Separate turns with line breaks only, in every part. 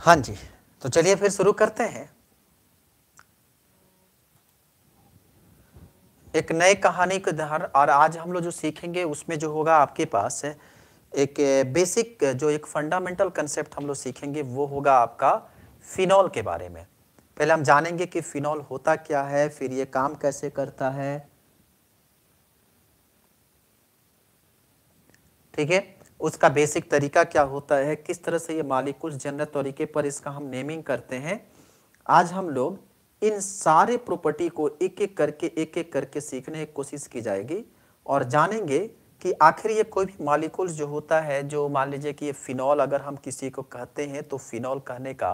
हाँ जी तो चलिए फिर शुरू करते हैं एक नए कहानी के उदाहरण और आज हम लोग जो सीखेंगे उसमें जो होगा आपके पास एक बेसिक जो एक फंडामेंटल कंसेप्ट हम लोग सीखेंगे वो होगा आपका फिनॉल के बारे में पहले हम जानेंगे कि फिनॉल होता क्या है फिर ये काम कैसे करता है ठीक है उसका बेसिक तरीका क्या होता है किस तरह से ये मालिकुल जनरल तरीके पर इसका हम नेमिंग करते हैं आज हम लोग इन सारे प्रॉपर्टी को एक एक करके एक एक करके सीखने की कोशिश की जाएगी और जानेंगे कि आखिर ये कोई भी मालिकुल जो होता है जो मान लीजिए कि ये फिनॉल अगर हम किसी को कहते हैं तो फिनॉल कहने का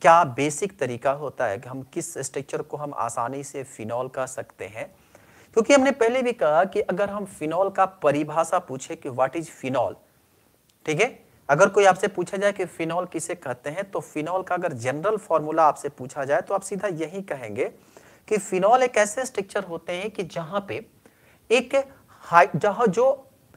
क्या बेसिक तरीका होता है कि हम किस स्ट्रक्चर को हम आसानी से फिनॉल कह सकते हैं क्योंकि हमने पहले भी कहा कि अगर हम फिनॉल का परिभाषा पूछे कि व्हाट इज फिनॉल ठीक है अगर कोई आपसे पूछा जाए कि फिनॉल किसे कहते हैं तो फिनॉल का अगर जनरल फॉर्मूला आपसे पूछा जाए तो आप सीधा यही कहेंगे कि फिनॉल एक ऐसे स्ट्रक्चर होते हैं कि जहां पे एक जहां जो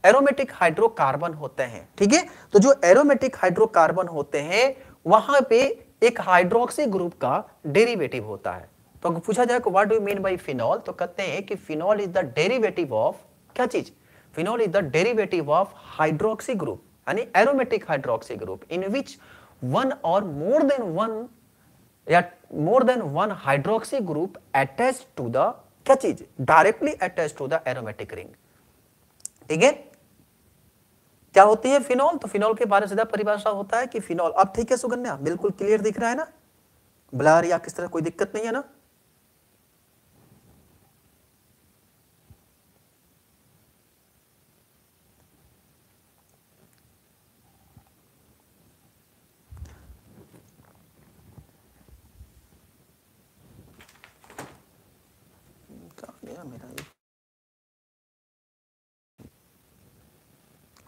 एरोमेटिक हाइड्रोकार्बन होते हैं ठीक है तो जो एरोमेटिक हाइड्रोकार्बन होते हैं वहां पे एक हाइड्रोक्सी ग्रुप का डेरिवेटिव होता है तो अगर पूछा जाए what do mean by phenol तो कहते हैं कि phenol is the derivative of क्या चीज phenol is the derivative of hydroxy group यानी aromatic hydroxy group in which one और मोर देन वन या more than one hydroxy group attach to the क्या चीज directly attach to the aromatic ring ठीक है क्या होती है फिनॉल तो फिनॉल के बारे में सीधा परिभाषा होता है कि फिनॉल अब ठीक है सुगन्या बिल्कुल क्लियर दिख रहा है ना ब्लर या किस तरह कोई दिक्कत नहीं है ना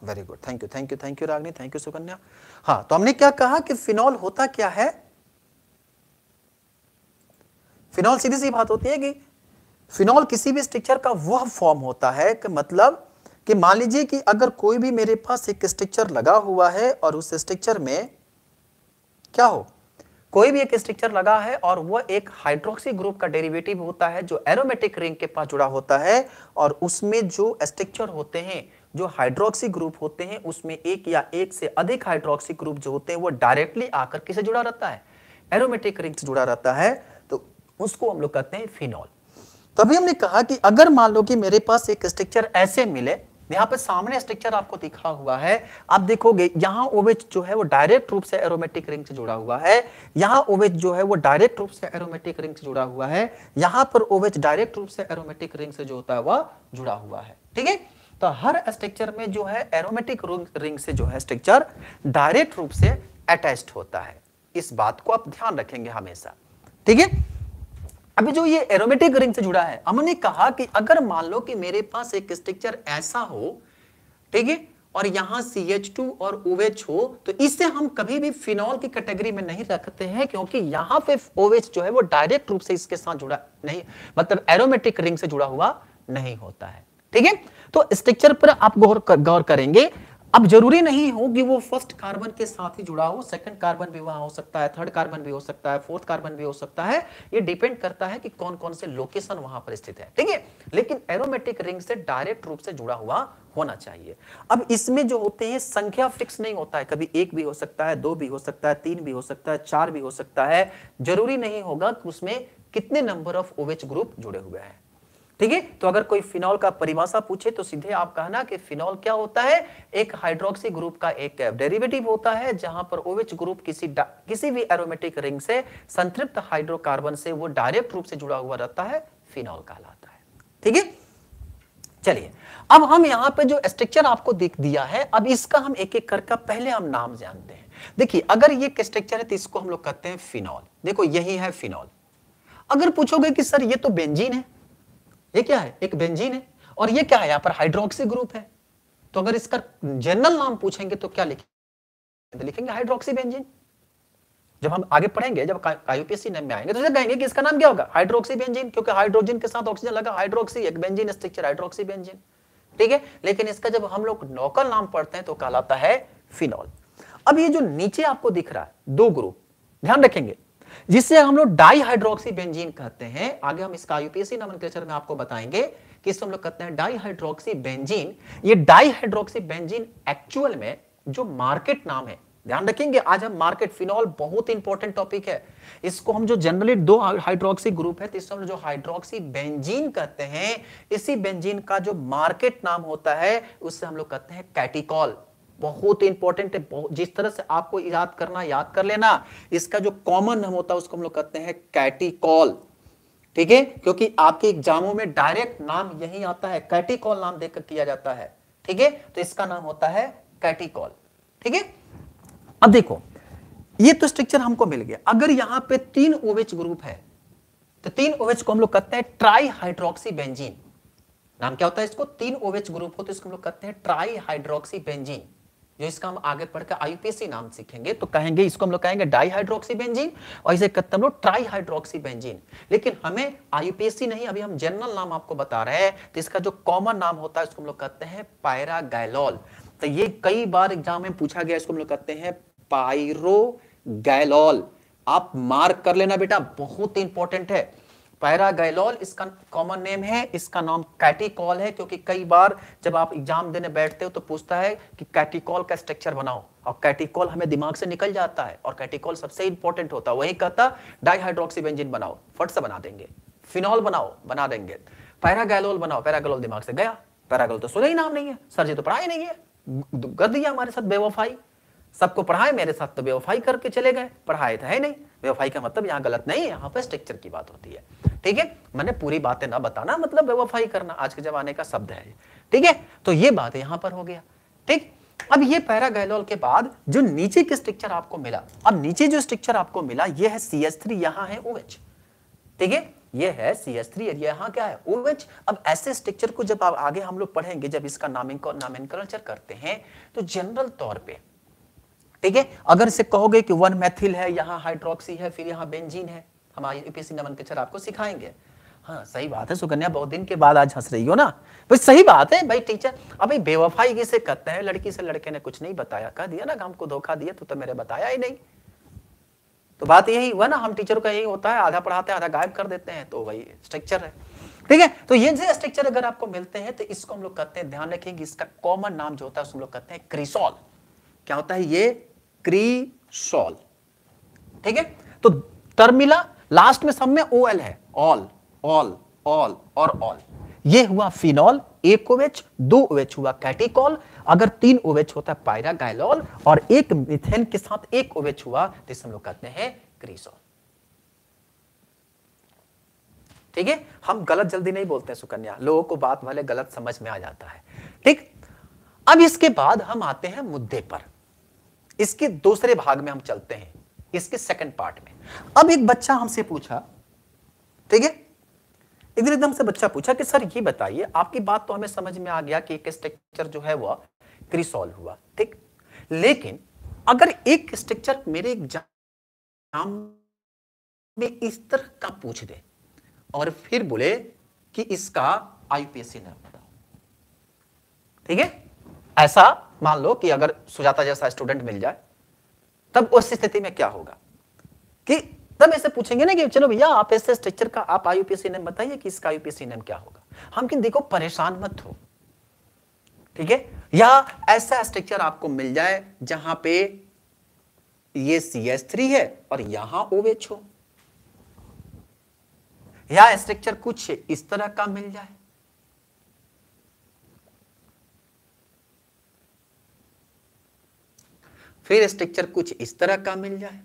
very good thank you thank you thank you Ragini thank you Sukanya हाँ तो हमने क्या कहा कि फिनॉल होता क्या है फिनॉल सीधी सी बात होती है कि फिनॉल किसी भी स्ट्रक्चर का वह फॉर्म होता है कि मतलब कि मान लीजिए कि अगर कोई भी मेरे पास एक स्ट्रक्चर लगा हुआ है और उस स्ट्रक्चर में क्या हो कोई भी एक स्ट्रक्चर लगा है और वह एक हाइड्रोक्सी ग्रुप का डेरिवेटिव होता है जो एरोमेटिक रिंग के पास जुड़ा होता है और उसमें जो स्ट्रक्चर होते हैं जो हाइड्रोक्सी ग्रुप होते हैं उसमें एक या एक से अधिक हाइड्रोक्सी ग्रुप जो होते हैं वो डायरेक्टली आकर किसे जुड़ा रहता है एरोमेटिक रिंग से जुड़ा रहता है तो उसको हम लोग कहते हैं फिनॉल तो अभी हमने कहा कि अगर मान लो कि मेरे पास एक स्ट्रक्चर ऐसे मिले यहाँ पर सामने स्ट्रक्चर आपको दिखा हुआ है आप देखोगे यहाँ ओवेज OH जो है वो डायरेक्ट रूप से एरोमेटिक रिंग से जुड़ा हुआ है यहाँ ओवेज OH जो है वो डायरेक्ट रूप से एरोमेटिक रिंग से जुड़ा हुआ है यहाँ पर ओवेज OH डायरेक्ट रूप से एरोमेटिक रिंग से जो होता है वह जुड़ा हुआ है ठीक है तो हर स्ट्रक्चर में जो है एरोमेटिक रिंग से जो है स्ट्रक्चर डायरेक्ट रूप से अटैच होता है इस बात को आप ध्यान रखेंगे हमेशा ठीक है अभी जो ये एरोमेटिक रिंग से जुड़ा है हमने कहा कि अगर मान लो कि मेरे पास एक स्ट्रक्चर ऐसा हो ठीक है और यहां सी एच टू और OH हो तो इसे हम कभी भी फिनॉल की कैटेगरी में नहीं रखते हैं क्योंकि यहां पे OH जो है वो डायरेक्ट रूप से इसके साथ जुड़ा नहीं मतलब एरोमेटिक रिंग से जुड़ा हुआ नहीं होता है ठीक है तो स्ट्रक्चर पर आप गौर कर, गौर करेंगे अब जरूरी नहीं हो कि वो फर्स्ट कार्बन के साथ ही जुड़ा हो सेकंड कार्बन भी वहां हो सकता है थर्ड कार्बन भी हो सकता है फोर्थ कार्बन भी हो सकता है ये डिपेंड करता है कि कौन कौन से लोकेशन वहां पर स्थित है ठीक है लेकिन एरोमेटिक रिंग से डायरेक्ट रूप से जुड़ा हुआ होना चाहिए अब इसमें जो होते हैं संख्या फिक्स नहीं होता है कभी एक भी हो सकता है दो भी हो सकता है तीन भी हो सकता है चार भी हो सकता है जरूरी नहीं होगा कि उसमें कितने नंबर ऑफ ओवेच ग्रुप जुड़े हुए हैं ठीक है तो अगर कोई फिनॉल का परिभाषा पूछे तो सीधे आप कहना कि फिनॉल क्या होता है एक हाइड्रोक्सी ग्रुप का एक डेरिवेटिव होता है जहां पर ओएच ग्रुप किसी किसी भी एरोमेटिक रिंग से संतृप्त हाइड्रोकार्बन से वो डायरेक्ट रूप से जुड़ा हुआ रहता है फिनॉल कहलाता है ठीक है चलिए अब हम यहां पे जो स्ट्रक्चर आपको देख दिया है अब इसका हम एक एक कर का पहले हम नाम जानते हैं देखिए अगर ये स्ट्रक्चर है तो इसको हम लोग कहते हैं फिनॉल देखो यही है फिनॉल अगर पूछोगे कि सर ये तो बेंजीन है ये क्या है एक बेंजीन है और ये क्या है यहाँ पर हाइड्रोक्सी ग्रुप है तो अगर इसका जनरल नाम पूछेंगे तो क्या लिखेंगे तो लिखेंगे हाइड्रोक्सी बेंजीन जब हम आगे पढ़ेंगे जब आईयूपीएससी में आएंगे तो कहेंगे कि इसका नाम क्या होगा हाइड्रोक्सी बेंजीन क्योंकि हाइड्रोजन के साथ ऑक्सीजन लगा हाइड्रोक्सी एक बेंजीन स्ट्रक्चर हाइड्रोक्सी बेंजीन ठीक है लेकिन इसका जब हम लोग नोकल नाम पढ़ते हैं तो कहलाता है फिनॉल अब ये जो नीचे आपको दिख रहा है दो ग्रुप ध्यान रखेंगे जिससे हम लोग डाई हाइड्रोक्सी बेंजीन कहते हैं आगे हम इसका यूपीएससी नमनक्लेचर में आपको बताएंगे कि इसको हम लोग कहते हैं डाई हाइड्रोक्सी बेंजीन ये डाई हाइड्रोक्सी बेंजीन एक्चुअल में जो मार्केट नाम है ध्यान रखेंगे आज हम मार्केट फिनॉल बहुत इंपॉर्टेंट टॉपिक है इसको हम जो जनरली दो हाइड्रोक्सी ग्रुप है तो जो हाइड्रोक्सी बेंजीन कहते हैं इसी बेंजीन का जो मार्केट नाम होता है उससे हम लोग कहते हैं कैटिकॉल बहुत इंपॉर्टेंट है जिस तरह से आपको याद करना याद कर लेना इसका जो कॉमन नाम होता है उसको हम लोग कहते हैं कैटिकॉल ठीक है क्योंकि आपके एग्जामों में डायरेक्ट नाम यही आता है कैटिकॉल नाम देकर किया जाता है ठीक है तो इसका नाम होता है कैटिकॉल ठीक है अब देखो ये तो स्ट्रक्चर हमको मिल गया अगर यहां पे तीन ओवेच ग्रुप है तो तीन ओवेच को हम लोग कहते हैं ट्राई हाइड्रोक्सी बेंजीन नाम क्या होता है इसको तीन ओवेच ग्रुप हो तो इसको हम लोग कहते हैं ट्राई हाइड्रोक्सी बेंजीन जो इसका हम आगे पढ़कर आईपीसी नाम सीखेंगे तो कहेंगे इसको हम लोग कहेंगे डाईहाइड्रोक्सी बेंजीन और इसे कहते हम लोग ट्राईहाइड्रोक्सी बेंजीन लेकिन हमें आईपीसी नहीं अभी हम जनरल नाम आपको बता रहे हैं तो इसका जो कॉमन नाम होता है इसको हम लोग कहते हैं पायरागैलोल तो ये कई बार एग्जाम में पूछा गया इसको हम लोग कहते हैं पायरोगैलोल आप मार्क कर लेना बेटा बहुत इंपॉर्टेंट है पैरागैलोल इसका कॉमन नेम है इसका नाम कैटिकॉल है क्योंकि कई बार जब आप एग्जाम देने बैठते हो तो पूछता है कि कैटिकॉल का स्ट्रक्चर बनाओ और कैटिकॉल हमें दिमाग से निकल जाता है और कैटिकॉल सबसे इंपॉर्टेंट होता है वही कहता बेंजिन बनाओ फट से बना देंगे फिनॉल बनाओ बना देंगे पैरागैलोल बनाओ पैरागैलोल दिमाग से गया पैरागैलोल तो सुना ही नाम नहीं है सर जी तो पढ़ा ही नहीं है कर दिया हमारे साथ बेवफाई सबको पढ़ाए मेरे साथ तो बेवफाई करके चले गए पढ़ाए तो है नहीं बेवफाई का मतलब यहाँ गलत नहीं है यहाँ पर स्ट्रक्चर की बात होती है ठीक है मैंने पूरी बातें ना बताना मतलब बेवफाई करना आज के जमाने का शब्द है ठीक है तो ये बात यहां पर हो गया ठीक अब ये पैरागैलोल के बाद जो नीचे की स्ट्रक्चर आपको मिला अब नीचे जो स्ट्रक्चर आपको मिला ये है सी एस थ्री यहां है ओएच ठीक है ये है सी एस थ्री यहां क्या है ओएच अब ऐसे स्ट्रक्चर को जब आगे हम लोग पढ़ेंगे जब इसका नामिंग नामिनकल्चर करते हैं तो जनरल तौर पर ठीक है अगर इसे कहोगे कि वन मैथिल है यहाँ हाइड्रोक्सी है फिर यहाँ बेंजीन है हम हमारे यूपीएससी नमन पिक्चर आपको सिखाएंगे हाँ सही बात है सुकन्या बहुत दिन के बाद आज हंस रही हो ना भाई सही बात है भाई टीचर अभी बेवफाई से करते हैं लड़की से लड़के ने कुछ नहीं बताया कह दिया ना हमको धोखा दिया तू तो मेरे बताया ही नहीं तो बात यही हुआ ना हम टीचर का यही होता है आधा पढ़ाते हैं आधा गायब कर देते हैं तो वही स्ट्रक्चर है ठीक है तो ये स्ट्रक्चर अगर आपको मिलते हैं तो इसको हम लोग कहते हैं ध्यान रखेंगे इसका कॉमन नाम जो होता है हम लोग कहते हैं क्रिसोल क्या होता है ये क्रिसोल ठीक है तो टर्मिला लास्ट में सब में ओ एल है ऑल ऑल ऑल और ऑल ये हुआ फिनॉल एक ओवेच दो ओवेच हुआ कैटिकॉल अगर तीन ओवेच होता है पायरा गायलॉल और एक मिथेन के साथ एक ओवेच हुआ तो हम लोग कहते हैं क्रीसोल ठीक है हम गलत जल्दी नहीं बोलते हैं सुकन्या लोगों को बात भले गलत समझ में आ जाता है ठीक अब इसके बाद हम आते हैं मुद्दे पर इसके दूसरे भाग में हम चलते हैं इसके सेकंड पार्ट में अब एक बच्चा हमसे पूछा ठीक है एक दिन एकदम से बच्चा पूछा कि सर ये बताइए आपकी बात तो हमें समझ में आ गया कि एक स्ट्रक्चर जो है वह क्रिसॉल्व हुआ ठीक लेकिन अगर एक स्ट्रक्चर मेरे एग्जाम में इस तरह का पूछ दे और फिर बोले कि इसका आईपीएससी नंबर ठीक है ऐसा मान लो कि अगर सुजाता जैसा स्टूडेंट मिल जाए तब उस स्थिति में क्या होगा कि तब ऐसे पूछेंगे ना कि चलो भैया आप ऐसे स्ट्रक्चर का आप आईयूपीएसी नेम बताइए कि इसका आईयूपीएसी नेम क्या होगा हम कि देखो परेशान मत हो ठीक है या ऐसा स्ट्रक्चर आपको मिल जाए जहां पे ये सी एस थ्री है और यहां ओवेच हो या स्ट्रक्चर कुछ इस तरह का मिल जाए फिर स्ट्रक्चर कुछ इस तरह का मिल जाए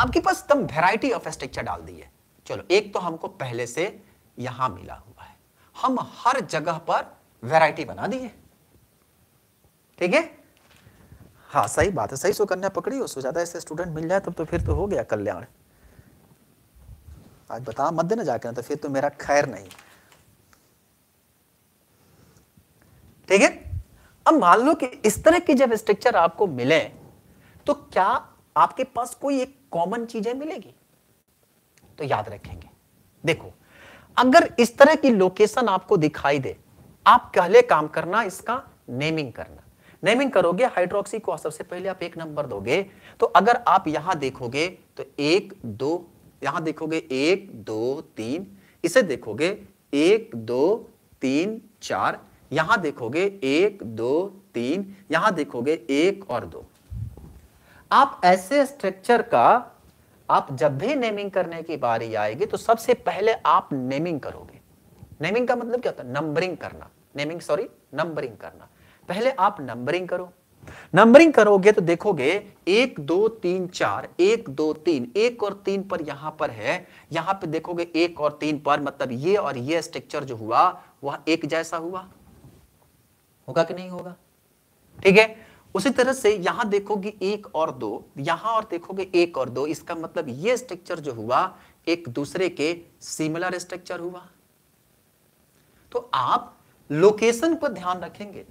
आपके पास तब वेराइटी ऑफ स्ट्रक्चर डाल दी है चलो एक तो हमको पहले से यहां मिला हुआ है हम हर जगह पर वेराइटी बना दी है ठीक है हाँ सही बात है सही सो कन्या पकड़ी हो ज्यादा ऐसे स्टूडेंट मिल जाए तब तो, तो फिर तो हो गया कल्याण आज बता मत देना जाके ना तो फिर तो मेरा खैर नहीं ठीक है अब मान लो कि इस तरह की जब स्ट्रक्चर आपको मिले तो क्या आपके पास कोई एक कॉमन चीजें मिलेगी तो याद रखेंगे देखो अगर इस तरह की लोकेशन आपको दिखाई दे आप पहले काम करना इसका नेमिंग करना नेमिंग करोगे हाइड्रोक्सी को सबसे पहले आप एक नंबर दोगे तो अगर आप यहां देखोगे तो एक दो यहां देखोगे एक दो तीन इसे देखोगे एक दो तीन चार यहां देखोगे एक दो तीन यहां देखोगे एक और दो आप ऐसे स्ट्रक्चर का आप जब भी नेमिंग करने की बारी आएगी तो सबसे पहले आप नेमिंग करोगे नेमिंग का मतलब क्या होता है नंबरिंग करना नेमिंग सॉरी नंबरिंग करना पहले आप नंबरिंग करो नंबरिंग करोगे तो देखोगे एक दो तीन चार एक दो तीन एक और तीन पर यहां पर है यहां पे देखोगे एक और तीन पर मतलब ये और ये स्ट्रक्चर जो हुआ वह एक जैसा हुआ होगा कि नहीं होगा ठीक है उसी तरह से यहां देखोगे एक और दो यहां और देखोगे एक और दो इसका मतलब ये स्ट्रक्चर जो हुआ एक दूसरे के सिमिलर स्ट्रक्चर हुआ तो आप लोकेशन पर ध्यान रखेंगे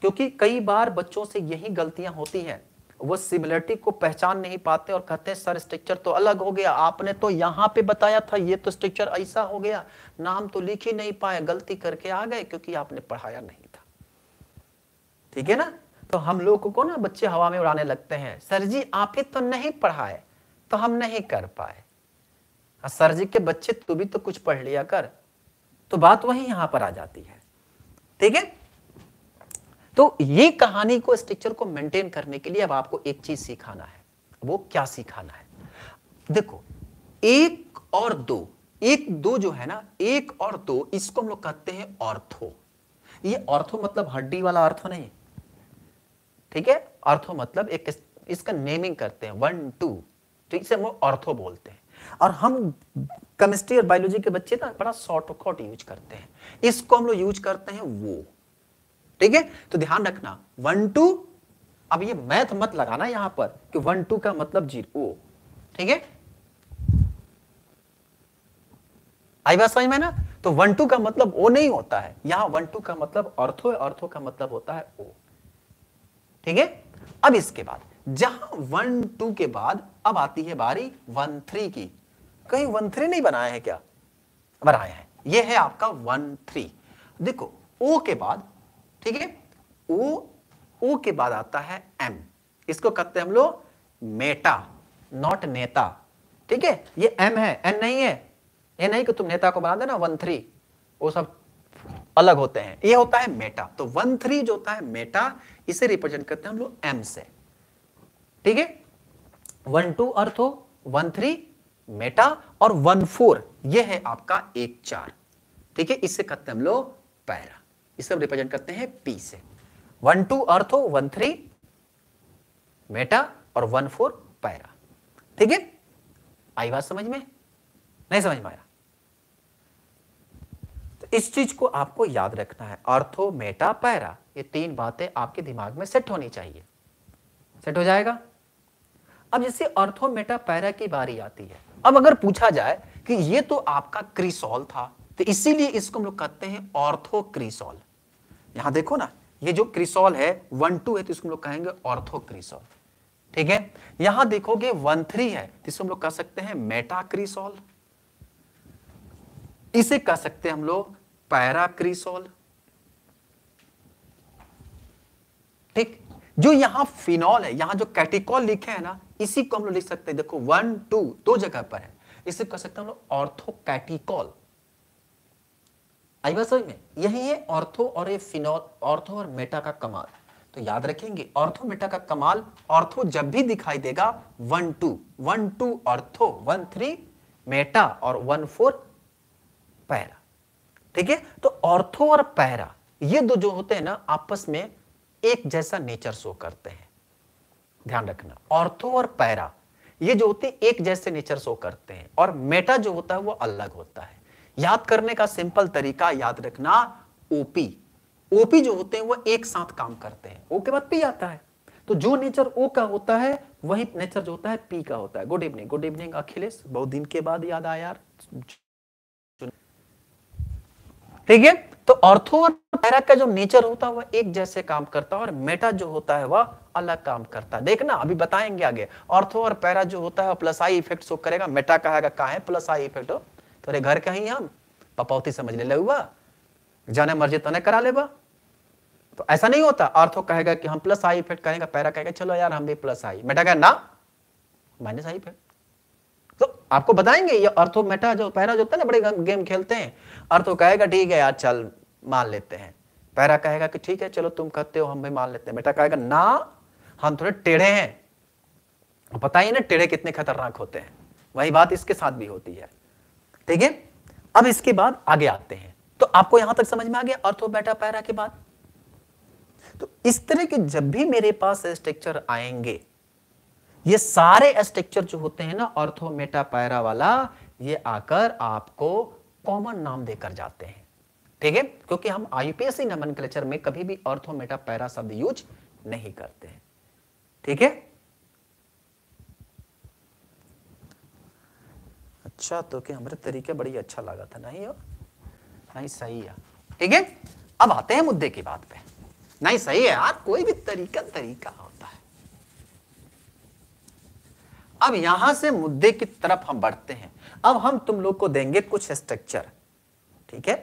क्योंकि कई बार बच्चों से यही गलतियां होती हैं वो सिमिलरिटी को पहचान नहीं पाते और कहते हैं सर स्ट्रक्चर तो अलग हो गया आपने तो यहां पे बताया था ये तो स्ट्रक्चर ऐसा हो गया नाम तो लिख ही नहीं पाए गलती करके आ गए क्योंकि आपने पढ़ाया नहीं ठीक है ना तो हम लोग को ना बच्चे हवा में उड़ाने लगते हैं सर जी आप ही तो नहीं पढ़ाए तो हम नहीं कर पाए हाँ, सर जी के बच्चे तू भी तो कुछ पढ़ लिया कर तो बात वही यहां पर आ जाती है ठीक है तो ये कहानी को स्ट्रक्चर को मेंटेन करने के लिए अब आपको एक चीज सिखाना है वो क्या सिखाना है देखो एक और दो एक दो जो है ना एक और दो इसको हम लोग कहते हैं ऑर्थो ये ऑर्थो मतलब हड्डी वाला अर्थो नहीं ठीक है ऑर्थो मतलब एक इसका नेमिंग करते हैं वन टू ठीक से हम ऑर्थो बोलते हैं और हम केमिस्ट्री और बायोलॉजी के बच्चे ना बड़ा शॉर्टकट यूज करते हैं इसको हम लोग यूज करते हैं वो ठीक है तो ध्यान रखना वन टू अब ये मैथ मत लगाना यहां पर कि वन टू का मतलब जीरो ठीक है आई बात समझ में ना तो वन टू का मतलब ओ नहीं होता है यहां वन टू का मतलब अर्थो है अर्थो का मतलब होता है ओ ठीक है अब इसके बाद जहां वन टू के बाद अब आती है बारी वन थ्री की कहीं वन थ्री नहीं बनाया है क्या बनाया है ये है आपका वन थ्री देखो ओ के बाद ठीक है ओ ओ के बाद आता है एम इसको कहते हैं हम लोग मेटा नॉट नेता ठीक है ये एम है एन नहीं है ये नहीं कि तुम नेता को बना देना वन थ्री वो सब अलग होते हैं ये होता है मेटा तो वन थ्री जो होता है मेटा इसे रिप्रेजेंट करते हैं हम लोग एम से ठीक है वन टू अर्थ हो वन थ्री मेटा और वन फोर ये है आपका एक चार ठीक है इससे कहते हैं हम लोग पैरा इसे हम रिप्रेजेंट करते हैं पी से वन टू हो वन थ्री मेटा और वन फोर पैरा ठीक है आई बात समझ में नहीं समझ में आया तो इस चीज को आपको याद रखना है अर्थो मेटा पैरा ये तीन बातें आपके दिमाग में सेट होनी चाहिए सेट हो जाएगा अब जैसे अर्थोमेटा पैरा की बारी आती है अब अगर पूछा जाए कि ये तो आपका क्रिसोल था तो इसीलिए इसको हम लोग कहते हैं ऑर्थो क्रिसोल यहां देखो ना ये जो क्रिसोल है वन टू है तो इसको हम लोग कहेंगे ऑर्थो क्रिसोल ठीक है यहां देखोगे वन थ्री है तो इसको हम लोग कह सकते हैं मेटा क्रिसोल इसे कह सकते हैं हम लोग पैरा क्रिसोल ठीक जो यहां फिनॉल है यहां जो कैटिकॉल लिखे है ना इसी को हम लोग लिख सकते हैं देखो वन टू दो जगह पर है इसे कह सकते हैं हम लोग ऑर्थो कैटिकॉल आई बात समझ में यही है ऑर्थो और ये फिनॉल ऑर्थो और मेटा का कमाल तो याद रखेंगे ऑर्थो मेटा का कमाल ऑर्थो जब भी दिखाई देगा one two one two ortho one three meta और वन फोर पैरा ठीक है तो ऑर्थो और पैरा ये दो जो होते हैं ना आपस में एक जैसा नेचर शो करते हैं ध्यान रखना ऑर्थो और पैरा ये जो होते हैं एक जैसे नेचर शो करते हैं और मेटा जो होता है वो अलग होता है याद करने का सिंपल तरीका याद रखना ओपी ओपी जो होते हैं वो एक साथ काम करते हैं ओ के बाद पी आता है तो जो नेचर ओ का होता है वही नेचर जो होता है पी का होता है good evening good evening Akhilesh बहुत दिन के बाद याद आया यार ठीक है तो ऑर्थो और पैरा का जो नेचर होता है वह एक जैसे काम करता है और मेटा जो होता है वह अलग काम करता है देखना अभी बताएंगे आगे ऑर्थो और पैरा जो होता है प्लस आई इफेक्ट शो करेगा मेटा कहेगा कहा है प्लस आई इफेक्ट हो तो अरे घर का ही हम पपौती समझ ले हुआ जाने मर्जी तो नहीं करा ले तो ऐसा नहीं होता ऑर्थो कहेगा कि हम प्लस आई इफेक्ट करेंगे पैरा कहेगा चलो यार हम भी प्लस आई मेटा कहेगा ना माइनस आई इफेक्ट तो आपको बताएंगे ये अर्थो मेटा जो पैरा जो होता है ना बड़े गेम खेलते हैं अर्थो कहेगा ठीक है यार चल मान लेते हैं पैरा कहेगा कि ठीक है चलो तुम कहते हो हम भी मान लेते हैं मेटा कहेगा ना हम थोड़े टेढ़े हैं पता ही ना टेढ़े कितने खतरनाक होते हैं वही बात इसके साथ भी होती है ठीक है अब इसके बाद आगे आते हैं तो आपको यहां तक समझ में आ गया अर्थो बेटा पैरा के बाद तो इस तरह के जब भी मेरे पास स्ट्रक्चर आएंगे ये सारे स्ट्रक्चर जो होते हैं ना ऑर्थोमेटापायरा वाला ये आकर आपको कॉमन नाम देकर जाते हैं ठीक है क्योंकि हम आईपीएससी नमन कल्चर में कभी भी पैरा शब्द यूज नहीं करते हैं ठीक है अच्छा तो कि हमारे तरीके बड़ी अच्छा लगा था नहीं हो नहीं सही है ठीक है अब आते हैं मुद्दे की बात पे नहीं सही है यार कोई भी तरीका तरीका अब यहां से मुद्दे की तरफ हम बढ़ते हैं अब हम तुम लोग को देंगे कुछ स्ट्रक्चर ठीक है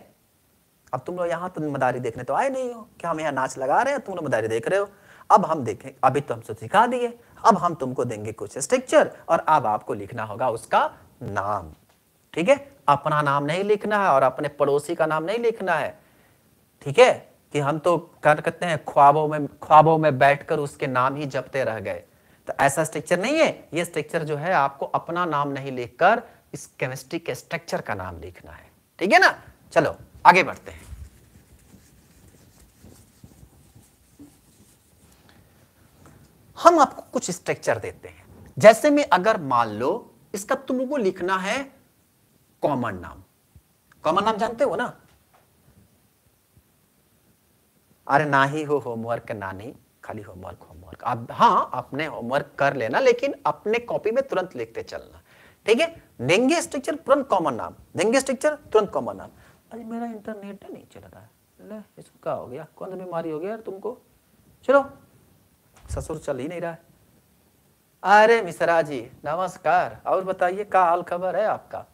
अब तुम लोग यहां तो मदारी देखने तो आए नहीं हो क्या हम यहाँ नाच लगा रहे हैं तुम लोग मदारी देख रहे हो अब हम देखें अभी तो हमसे सिखा दिए अब हम तुमको देंगे कुछ स्ट्रक्चर और अब आपको लिखना होगा उसका नाम ठीक है अपना नाम नहीं लिखना है और अपने पड़ोसी का नाम नहीं लिखना है ठीक है कि हम तो कर कहते हैं ख्वाबों में ख्वाबों में बैठकर उसके नाम ही जपते रह गए तो ऐसा स्ट्रक्चर नहीं है ये स्ट्रक्चर जो है आपको अपना नाम नहीं लिखकर इस केमिस्ट्री के स्ट्रक्चर का नाम लिखना है ठीक है ना चलो आगे बढ़ते हैं हम आपको कुछ स्ट्रक्चर देते हैं जैसे में अगर मान लो इसका तुमको लिखना है कॉमन नाम कॉमन नाम जानते हो ना अरे ना ही हो होमवर्क ना नहीं खाली होमवर्क होमवर्क आप हाँ आपने होमवर्क कर लेना लेकिन अपने कॉपी में तुरंत लिखते चलना ठीक है देंगे स्ट्रक्चर तुरंत कॉमन नाम देंगे स्ट्रक्चर तुरंत कॉमन नाम अरे मेरा इंटरनेट नहीं चल रहा है ले इसको क्या हो गया कौन सी बीमारी हो गया यार तुमको चलो ससुर चल ही नहीं रहा है अरे मिश्रा जी नमस्कार और बताइए क्या हाल खबर है आपका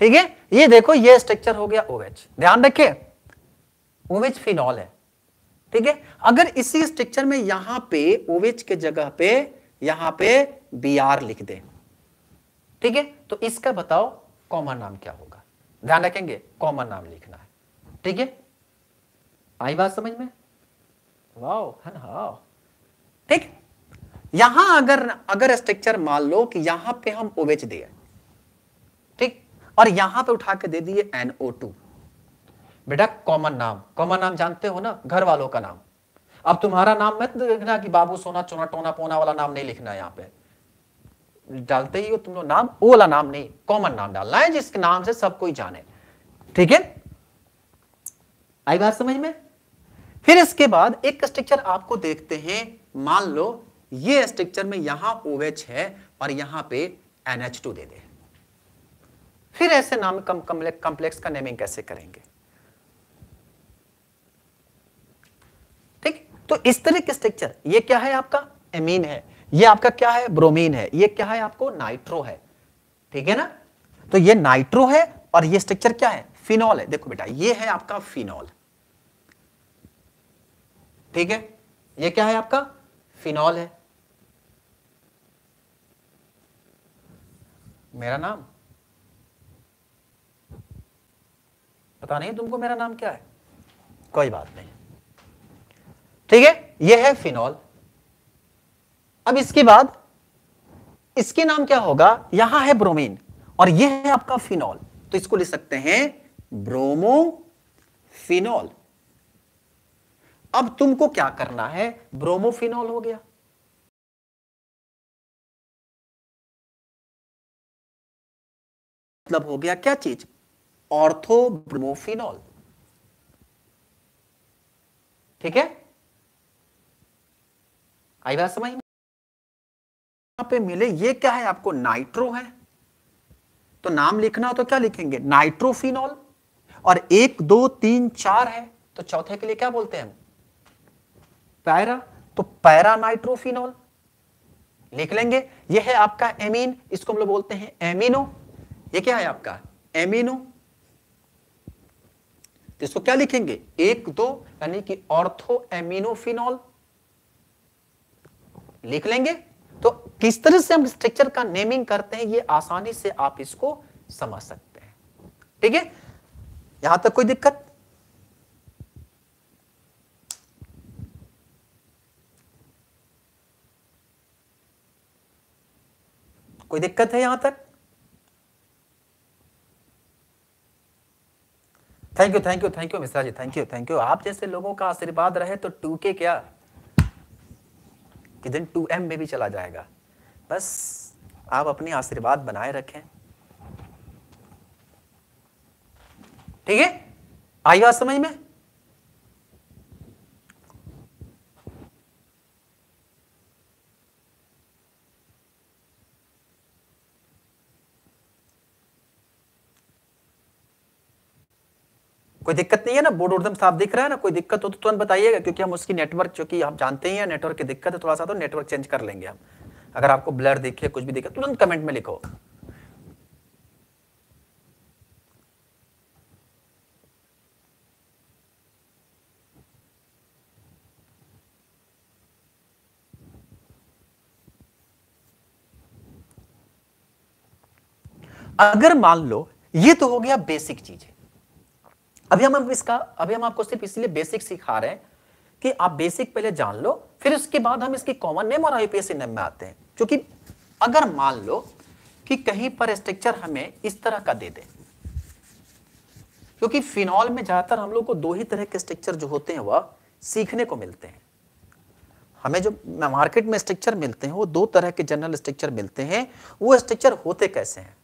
ठीक है ये देखो ये स्ट्रक्चर हो गया ओवेच ध्यान रखिए ओवेच फिनॉल है ठीक है अगर इसी स्ट्रक्चर में यहां पे ओवेच के जगह पे यहां पे बी आर लिख दे ठीक है तो इसका बताओ कॉमन नाम क्या होगा ध्यान रखेंगे कॉमन नाम लिखना है ठीक है आई बात समझ में वाह हाँ। ठीक यहां अगर अगर स्ट्रक्चर मान लो कि यहां पे हम ओवेच दिए ठीक और यहां पे उठा के दे दिए एनओ टू बेटा कॉमन नाम कॉमन नाम जानते हो ना घर वालों का नाम अब तुम्हारा नाम मत लिखना कि बाबू सोना चोना टोना पोना वाला नाम नहीं लिखना यहाँ पे डालते ही हो तुम लोग नाम वो वाला नाम नहीं कॉमन नाम डालना है जिसके नाम से सब कोई जाने ठीक है आई बात समझ में फिर इसके बाद एक स्ट्रक्चर आपको देखते हैं मान लो ये स्ट्रक्चर में यहां ओवेच है और यहां पे NH2 दे दे फिर ऐसे नाम कम, कम्प्लेक्स का नेमिंग कैसे करेंगे तो इस तरह के स्ट्रक्चर ये क्या है आपका एमीन है ये आपका क्या है ब्रोमीन है ये क्या है आपको नाइट्रो है ठीक है ना तो ये नाइट्रो है और ये स्ट्रक्चर क्या है फिनॉल है देखो बेटा ये है आपका फिनॉल ठीक है ये क्या है आपका फिनॉल है मेरा नाम पता नहीं तुमको मेरा नाम क्या है कोई बात नहीं ठीक है यह है फिनॉल अब इसके बाद इसके नाम क्या होगा यहां है ब्रोमीन और यह है आपका फिनॉल तो इसको लिख सकते हैं ब्रोमो फिनॉल अब तुमको क्या करना है ब्रोमोफिनॉल हो गया मतलब हो गया क्या चीज ऑर्थो ब्रोमोफिनॉल ठीक है आई बात समझ में पे मिले ये क्या है आपको नाइट्रो है तो नाम लिखना हो तो क्या लिखेंगे नाइट्रोफिनॉल और एक दो तीन चार है तो चौथे के लिए क्या बोलते हैं हम पैरा तो पैरा नाइट्रोफिनॉल लिख लेंगे ये है आपका एमीन इसको हम लोग बोलते हैं एमिनो ये क्या है आपका एमिनो तो इसको क्या लिखेंगे एक दो यानी कि ऑर्थो एमिनोफिनॉल लिख लेंगे तो किस तरह से हम स्ट्रक्चर का नेमिंग करते हैं ये आसानी से आप इसको समझ सकते हैं ठीक है यहां तक कोई दिक्कत कोई दिक्कत है यहां तक thank you thank you thank you Mishra ji thank you thank you आप जैसे लोगों का आशीर्वाद रहे तो टूके क्या कि दिन टू एम में भी चला जाएगा बस आप अपने आशीर्वाद बनाए रखें ठीक है आई बात समझ में कोई दिक्कत नहीं है ना बोर्ड एकदम साफ दिख रहा है ना कोई दिक्कत हो तो तुरंत बताइएगा क्योंकि हम उसकी नेटवर्क चूंकि आप जानते ही हैं नेटवर्क की दिक्कत है थोड़ा सा तो नेटवर्क चेंज कर लेंगे हम अगर आपको ब्लर दिखे कुछ भी दिखे तुरंत कमेंट में लिखो अगर मान लो ये तो हो गया बेसिक चीजें अभी हम इसका अभी हम आपको सिर्फ इसलिए बेसिक सिखा रहे हैं कि आप बेसिक पहले जान लो फिर उसके बाद हम इसकी कॉमन नेम और आईपीएससी नेम में आते हैं क्योंकि अगर मान लो कि कहीं पर स्ट्रक्चर हमें इस तरह का दे दे क्योंकि फिनॉल में ज्यादातर हम लोग को दो ही तरह के स्ट्रक्चर जो होते हैं वह सीखने को मिलते हैं हमें जो मार्केट में स्ट्रक्चर मिलते हैं वो दो तरह के जनरल स्ट्रक्चर मिलते हैं वो स्ट्रक्चर होते कैसे हैं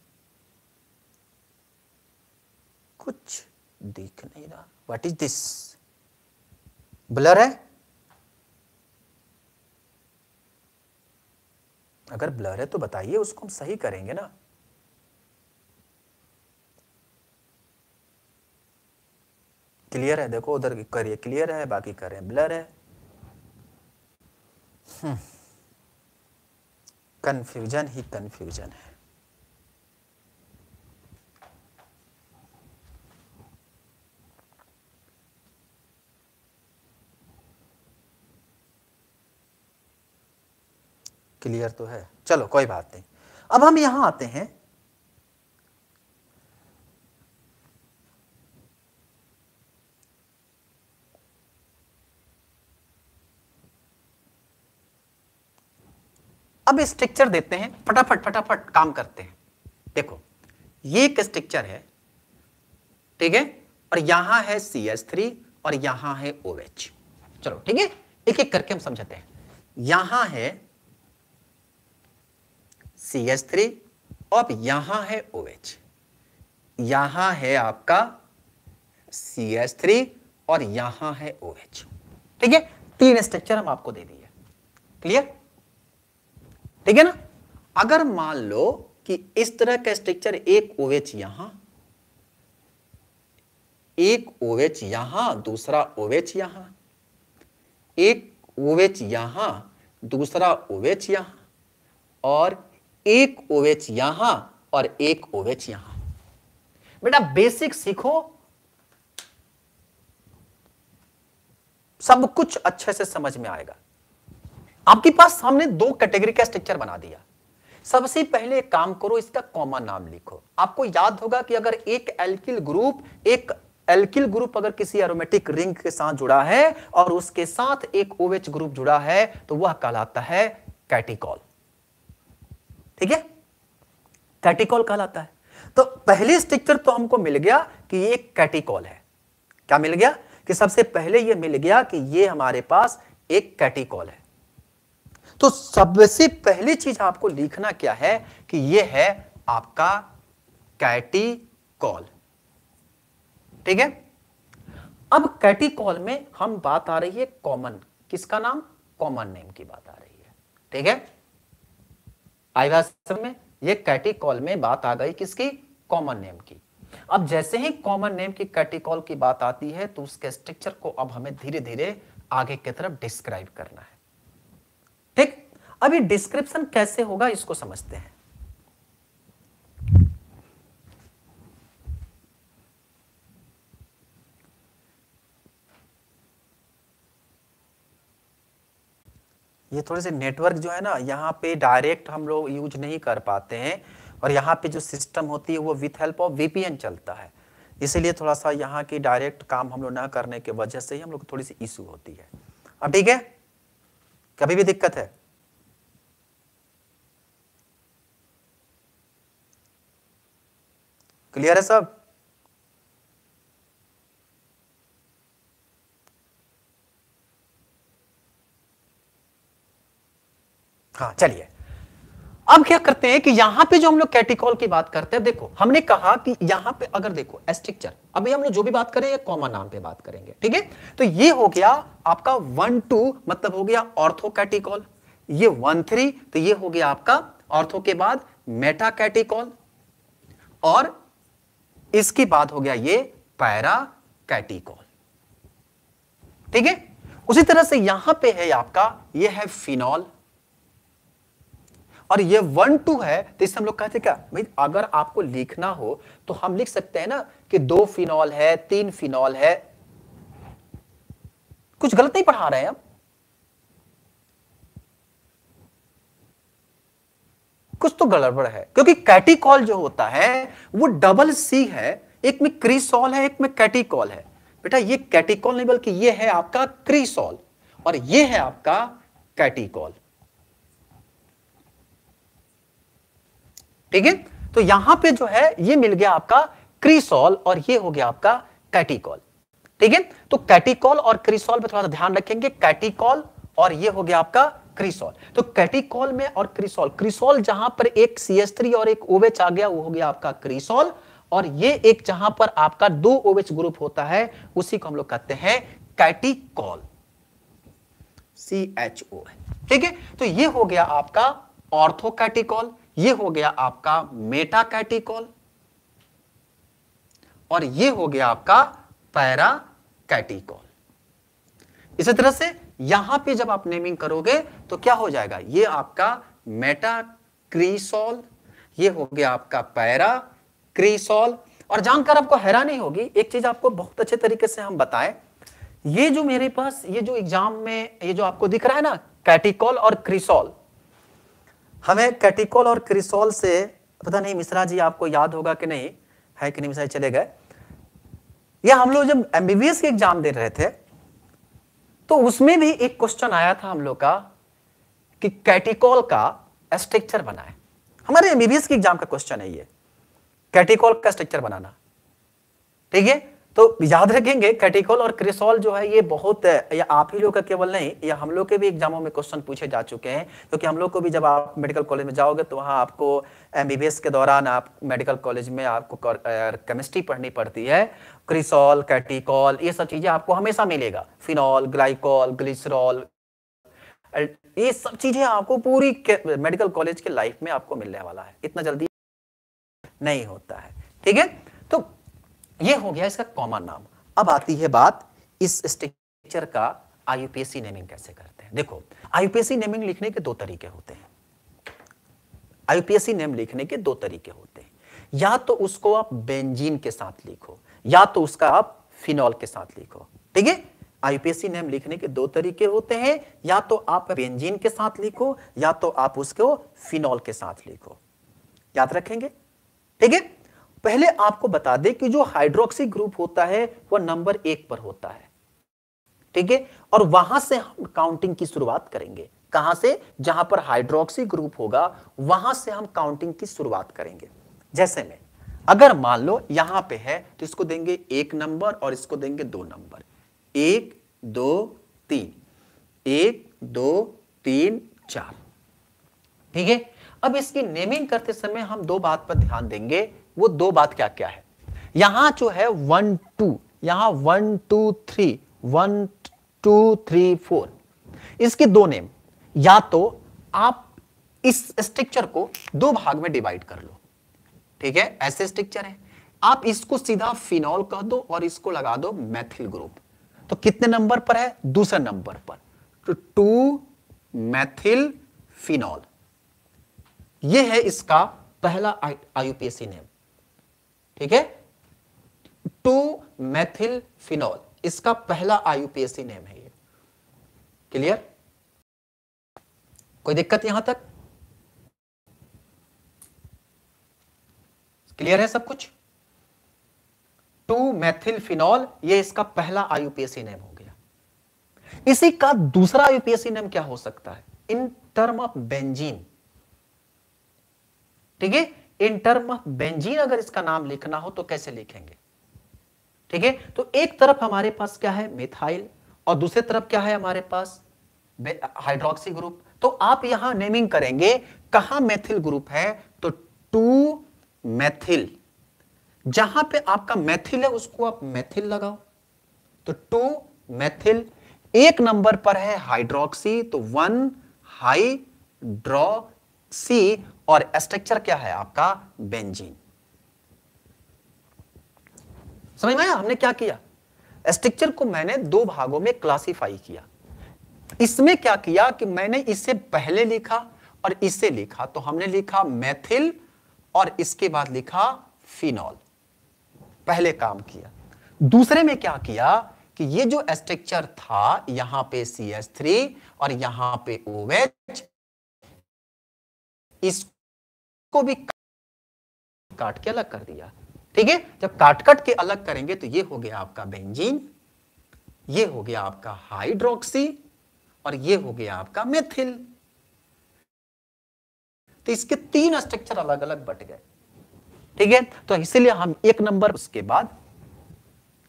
कुछ दिख नहीं रहा व्हाट इज दिस ब्लर है अगर ब्लर है तो बताइए उसको हम सही करेंगे ना क्लियर है देखो उधर करिए क्लियर है बाकी करें ब्लर है कंफ्यूजन हम्म। ही कंफ्यूजन है क्लियर तो है चलो कोई बात नहीं अब हम यहां आते हैं अब स्ट्रक्चर देते हैं फटाफट फटाफट काम करते हैं देखो ये एक स्ट्रक्चर है ठीक है और यहां है सी एस थ्री और यहां है ओ OH. चलो ठीक है एक एक करके हम समझाते हैं यहां है सी एच थ्री और यहां है ओ OH. यहां है आपका सी एच थ्री और यहां है ओ OH. ठीक है तीन स्ट्रक्चर हम आपको दे दिए क्लियर ठीक है ना अगर मान लो कि इस तरह का स्ट्रक्चर एक एच यहां एक एच यहां दूसरा एच यहां एक एच यहां दूसरा एच यहां और एक ओवेच यहां और एक ओवेच यहां बेटा बेसिक सीखो सब कुछ अच्छे से समझ में आएगा आपके पास हमने दो कैटेगरी का स्ट्रक्चर बना दिया सबसे पहले काम करो इसका कॉमन नाम लिखो आपको याद होगा कि अगर एक एल्किल ग्रुप एक एल्किल ग्रुप अगर किसी एरोमेटिक रिंग के साथ जुड़ा है और उसके साथ एक ओवेच ग्रुप जुड़ा है तो वह कहलाता है कैटिकॉल ठीक है कैटिकॉल कहलाता है तो पहली स्ट्रक्चर तो हमको मिल गया कि ये कैटिकॉल है क्या मिल गया कि सबसे पहले ये मिल गया कि ये हमारे पास एक कैटिकॉल है तो सबसे पहली चीज आपको लिखना क्या है कि ये है आपका कैटिकॉल ठीक है अब कैटिकॉल में हम बात आ रही है कॉमन किसका नाम कॉमन नेम की बात आ रही है ठीक है आई में ये कैटिकॉल में बात आ गई किसकी कॉमन नेम की अब जैसे ही कॉमन नेम की कैटिकॉल की बात आती है तो उसके स्ट्रक्चर को अब हमें धीरे धीरे आगे की तरफ डिस्क्राइब करना है ठीक अब ये डिस्क्रिप्शन कैसे होगा इसको समझते हैं ये थोड़े से नेटवर्क जो है ना यहाँ पे डायरेक्ट हम लोग यूज नहीं कर पाते हैं और यहाँ पे जो सिस्टम होती है वो विथ हेल्प ऑफ वीपीएन चलता है इसीलिए थोड़ा सा यहाँ की डायरेक्ट काम हम लोग ना करने के वजह से ही हम लोग थोड़ी सी इशू होती है अब ठीक है कभी भी दिक्कत है क्लियर है सब हाँ चलिए अब क्या करते हैं कि यहां पे जो हम लोग कैटिकॉल की बात करते हैं देखो हमने कहा कि यहां पे अगर देखो एस्ट्रिक्चर अभी हम लोग जो भी बात करें कॉमन नाम पे बात करेंगे ठीक है तो ये हो गया आपका वन टू मतलब हो गया ऑर्थो कैटिकॉल ये वन थ्री तो ये हो गया आपका ऑर्थो के बाद मेटा कैटिकॉल और इसके बाद हो गया ये पैरा कैटिकॉल ठीक है उसी तरह से यहां पे है आपका ये है फिनॉल और ये वन टू है तो इससे हम लोग कहते क्या भाई अगर आपको लिखना हो तो हम लिख सकते हैं ना कि दो फिनॉल है तीन फिनॉल है कुछ गलत नहीं पढ़ा रहे हैं हम कुछ तो गड़बड़ है क्योंकि कैटिकॉल जो होता है वो डबल सी है एक में क्रिसॉल है एक में कैटिकॉल है बेटा ये कैटिकॉल नहीं बल्कि ये है आपका क्रिसॉल और ये है आपका कैटिकॉल ठीक है तो यहां पे जो है ये मिल गया आपका क्रिसोल और ये हो गया आपका कैटिकॉल ठीक है तो कैटिकॉल और क्रिसोल में थोड़ा ध्यान रखेंगे कैटिकॉल और ये हो गया आपका क्रिसोल तो कैटिकॉल में और क्रिसोल क्रिसोल जहां पर एक सी और एक ओवेच आ गया वो हो गया आपका क्रिसोल और ये एक जहां पर आपका दो ओवेच ग्रुप होता है उसी को हम लोग कहते हैं कैटिकॉल सी एच ओ ठीक है तो ये हो गया आपका ऑर्थो कैटिकॉल ये हो गया आपका मेटा कैटिकॉल और ये हो गया आपका पैरा कैटिकॉल इसी तरह से यहां पे जब आप नेमिंग करोगे तो क्या हो जाएगा ये आपका मेटा क्रीसॉल ये हो गया आपका पैरा क्रीसॉल और जानकर आपको हैरानी होगी एक चीज आपको बहुत अच्छे तरीके से हम बताएं ये जो मेरे पास ये जो एग्जाम में ये जो आपको दिख रहा है ना कैटिकॉल और क्रिसॉल हमें कैटिकोल और क्रिसोल से पता नहीं मिश्रा जी आपको याद होगा कि नहीं है कि नहीं मिश्रा चले गए ये हम लोग जब एमबीबीएस के एग्जाम दे रहे थे तो उसमें भी एक क्वेश्चन आया था हम लोग का कि कैटिकोल का स्ट्रक्चर बनाए हमारे एमबीबीएस के एग्जाम का क्वेश्चन है ये कैटिकोल का स्ट्रक्चर बनाना ठीक है तो याद रखेंगे कैटिकोल और क्रिसोल जो है ये बहुत या आप ही लोग का केवल नहीं या हम लोग के भी एग्जामों में क्वेश्चन पूछे जा चुके हैं क्योंकि तो हम लोग को भी जब आप मेडिकल कॉलेज में जाओगे तो वहाँ आपको एम के दौरान आप मेडिकल कॉलेज में आपको केमिस्ट्री पढ़नी पड़ती है क्रिसोल कैटिकोल ये सब चीज़ें आपको हमेशा मिलेगा फिनॉल ग्लाइकॉल ग्लिसरॉल ये सब चीज़ें आपको पूरी मेडिकल कॉलेज के लाइफ में आपको मिलने वाला है इतना जल्दी नहीं होता है ठीक है ये हो गया इसका कॉमन नाम अब आती है बात इस स्ट्रक्चर का आईयूपीएससी नेमिंग कैसे करते हैं देखो आईयूपीएससी नेमिंग लिखने के दो तरीके होते हैं आईयूपीएससी नेम लिखने के दो तरीके होते हैं या तो उसको आप बेंजीन के साथ लिखो या तो उसका आप फिनॉल के साथ लिखो ठीक है आईपीएससी नेम लिखने के दो तरीके होते हैं या तो आप बेंजीन के साथ लिखो या तो आप उसको फिनॉल के साथ लिखो याद रखेंगे ठीक है पहले आपको बता दें कि जो हाइड्रोक्सी ग्रुप होता है वह नंबर एक पर होता है ठीक है और वहां से हम काउंटिंग की शुरुआत करेंगे कहां से जहां पर हाइड्रोक्सी ग्रुप होगा वहां से हम काउंटिंग की शुरुआत करेंगे जैसे में अगर मान लो यहां पे है तो इसको देंगे एक नंबर और इसको देंगे दो नंबर एक दो तीन एक दो तीन चार ठीक है अब इसकी नेमिंग करते समय हम दो बात पर ध्यान देंगे वो दो बात क्या क्या है यहां जो है वन टू यहां one two three one two three four इसके दो नेम या तो आप इस स्ट्रक्चर को दो भाग में डिवाइड कर लो ठीक है ऐसे स्ट्रक्चर है आप इसको सीधा फिनॉल कह दो और इसको लगा दो मैथिल ग्रुप तो कितने नंबर पर है दूसरे नंबर पर तो टू मैथिल फिनॉल यह है इसका पहला आईयूपीएससी नेम ठीक है टू मैथिल फिनॉल इसका पहला आयुपीएससी नेम है ये क्लियर कोई दिक्कत यहां तक क्लियर है सब कुछ टू मैथिल फिनॉल ये इसका पहला आयुपीएससी नेम हो गया इसी का दूसरा आयुपीएससी नेम क्या हो सकता है इन टर्म ऑफ बेंजीन ठीक है इन टर्म ऑफ बेंजीन अगर इसका नाम लिखना हो तो कैसे लिखेंगे ठीक है तो एक तरफ हमारे पास क्या है मिथाइल और दूसरे तरफ क्या है हमारे पास हाइड्रोक्सी ग्रुप तो आप यहां नेमिंग करेंगे कहा मैथिल ग्रुप है तो टू मैथिल जहां पे आपका मैथिल है उसको आप मैथिल लगाओ तो टू मैथिल एक नंबर पर है हाइड्रोक्सी तो वन हाइड्रोक्सी और स्ट्रक्चर क्या है आपका बेंजीन समझ में आया हमने क्या किया स्ट्रक्चर को मैंने दो भागों में क्लासिफाई किया इसमें क्या किया कि मैंने इसे पहले लिखा और इसे लिखा तो हमने लिखा मैथिल और इसके बाद लिखा फिनॉल पहले काम किया दूसरे में क्या किया कि ये जो स्ट्रक्चर था यहां पे सी एस थ्री और यहां पे OH इस को भी काट के अलग कर दिया ठीक है जब काट कट के अलग करेंगे तो ये हो गया आपका बेंजीन ये हो गया आपका हाइड्रोक्सी और ये हो गया आपका मेथिल तो इसके तीन स्ट्रक्चर अलग अलग बट गए ठीक है तो इसीलिए हम एक नंबर उसके बाद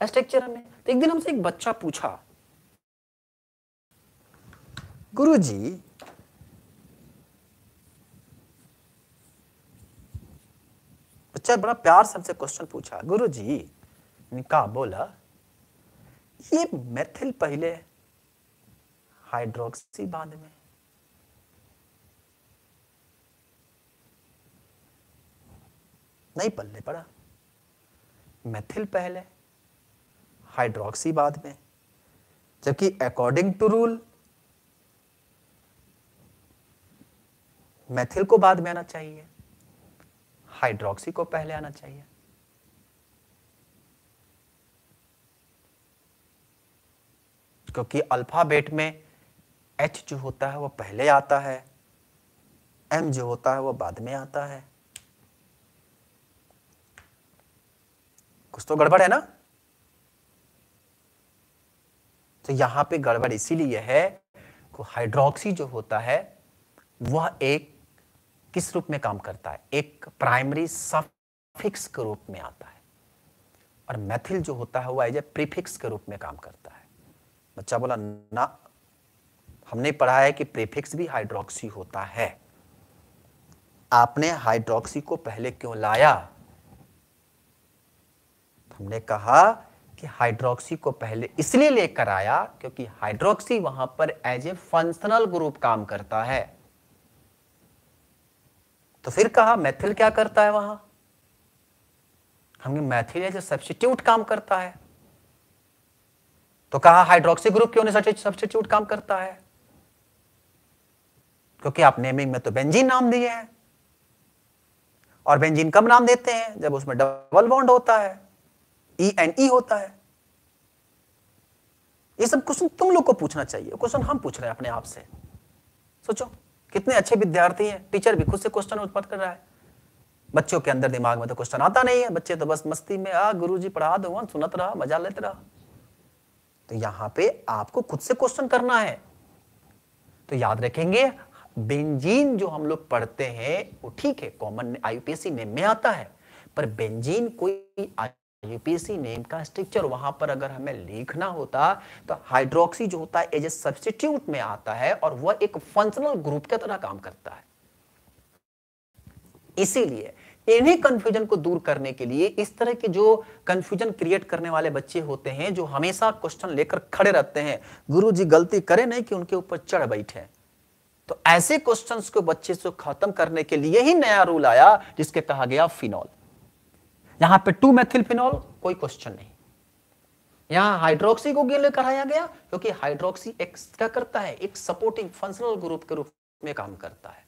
स्ट्रक्चर हमने तो एक दिन हमसे एक बच्चा पूछा गुरुजी बच्चा बड़ा प्यार से हमसे क्वेश्चन पूछा गुरु जी निका बोला ये मेथिल पहले हाइड्रोक्सी बाद में नहीं पल्ले पड़ा मेथिल पहले हाइड्रोक्सी बाद में जबकि अकॉर्डिंग टू रूल मेथिल को बाद में आना चाहिए हाइड्रोक्सी को पहले आना चाहिए क्योंकि अल्फाबेट में एच जो होता है वो पहले आता है एम जो होता है वो बाद में आता है कुछ तो गड़बड़ है ना तो यहां पे गड़बड़ इसीलिए है को हाइड्रोक्सी जो होता है वह एक किस रूप में काम करता है एक प्राइमरी सफिक्स के रूप में आता है और मैथिल जो होता है वो एज ए प्रीफिक्स के रूप में काम करता है बच्चा बोला ना हमने पढ़ा है कि प्रीफिक्स भी हाइड्रोक्सी होता है आपने हाइड्रोक्सी को पहले क्यों लाया हमने कहा कि हाइड्रोक्सी को पहले इसलिए लेकर आया क्योंकि हाइड्रोक्सी वहां पर एज ए फंक्शनल ग्रुप काम करता है तो फिर कहा मैथिल क्या करता है वहां हमने मैथिल है जो सब्सटीट्यूट काम करता है तो कहा हाइड्रोक्सी ग्रुप क्यों नहीं सब्सटीट्यूट काम करता है क्योंकि आप नेमिंग में तो बेंजीन नाम दिए हैं और बेंजीन कब नाम देते हैं जब उसमें डबल बॉन्ड होता है ई एन ई होता है ये सब क्वेश्चन तुम लोग को पूछना चाहिए क्वेश्चन हम पूछ रहे हैं अपने आप से सोचो कितने अच्छे विद्यार्थी हैं टीचर भी खुद से क्वेश्चन उत्पन्न कर रहा है बच्चों के अंदर दिमाग में तो क्वेश्चन आता नहीं है बच्चे तो बस मस्ती में आ गुरु जी पढ़ा दो सुनत रहा मजा लेते रहा तो यहाँ पे आपको खुद से क्वेश्चन करना है तो याद रखेंगे बेंजीन जो हम लोग पढ़ते हैं वो ठीक है कॉमन आईपीएससी में में आता है पर बेंजीन कोई यूपीसी नेम का स्ट्रक्चर वहां पर अगर हमें लिखना होता तो हाइड्रोक्सी जो होता है एज ए सब्सटीट्यूट में आता है और वह एक फंक्शनल ग्रुप के तरह काम करता है इसीलिए इन्हीं कंफ्यूजन को दूर करने के लिए इस तरह के जो कंफ्यूजन क्रिएट करने वाले बच्चे होते हैं जो हमेशा क्वेश्चन लेकर खड़े रहते हैं गुरु जी गलती करे नहीं कि उनके ऊपर चढ़ बैठे तो ऐसे क्वेश्चंस को बच्चे से खत्म करने के लिए ही नया रूल आया जिसके कहा गया फिनॉल यहां पे टू मेथिल फिनॉल कोई क्वेश्चन नहीं यहां हाइड्रोक्सी को गेन कराया गया क्योंकि हाइड्रोक्सी एक क्या करता है एक सपोर्टिंग फंक्शनल ग्रुप के रूप में काम करता है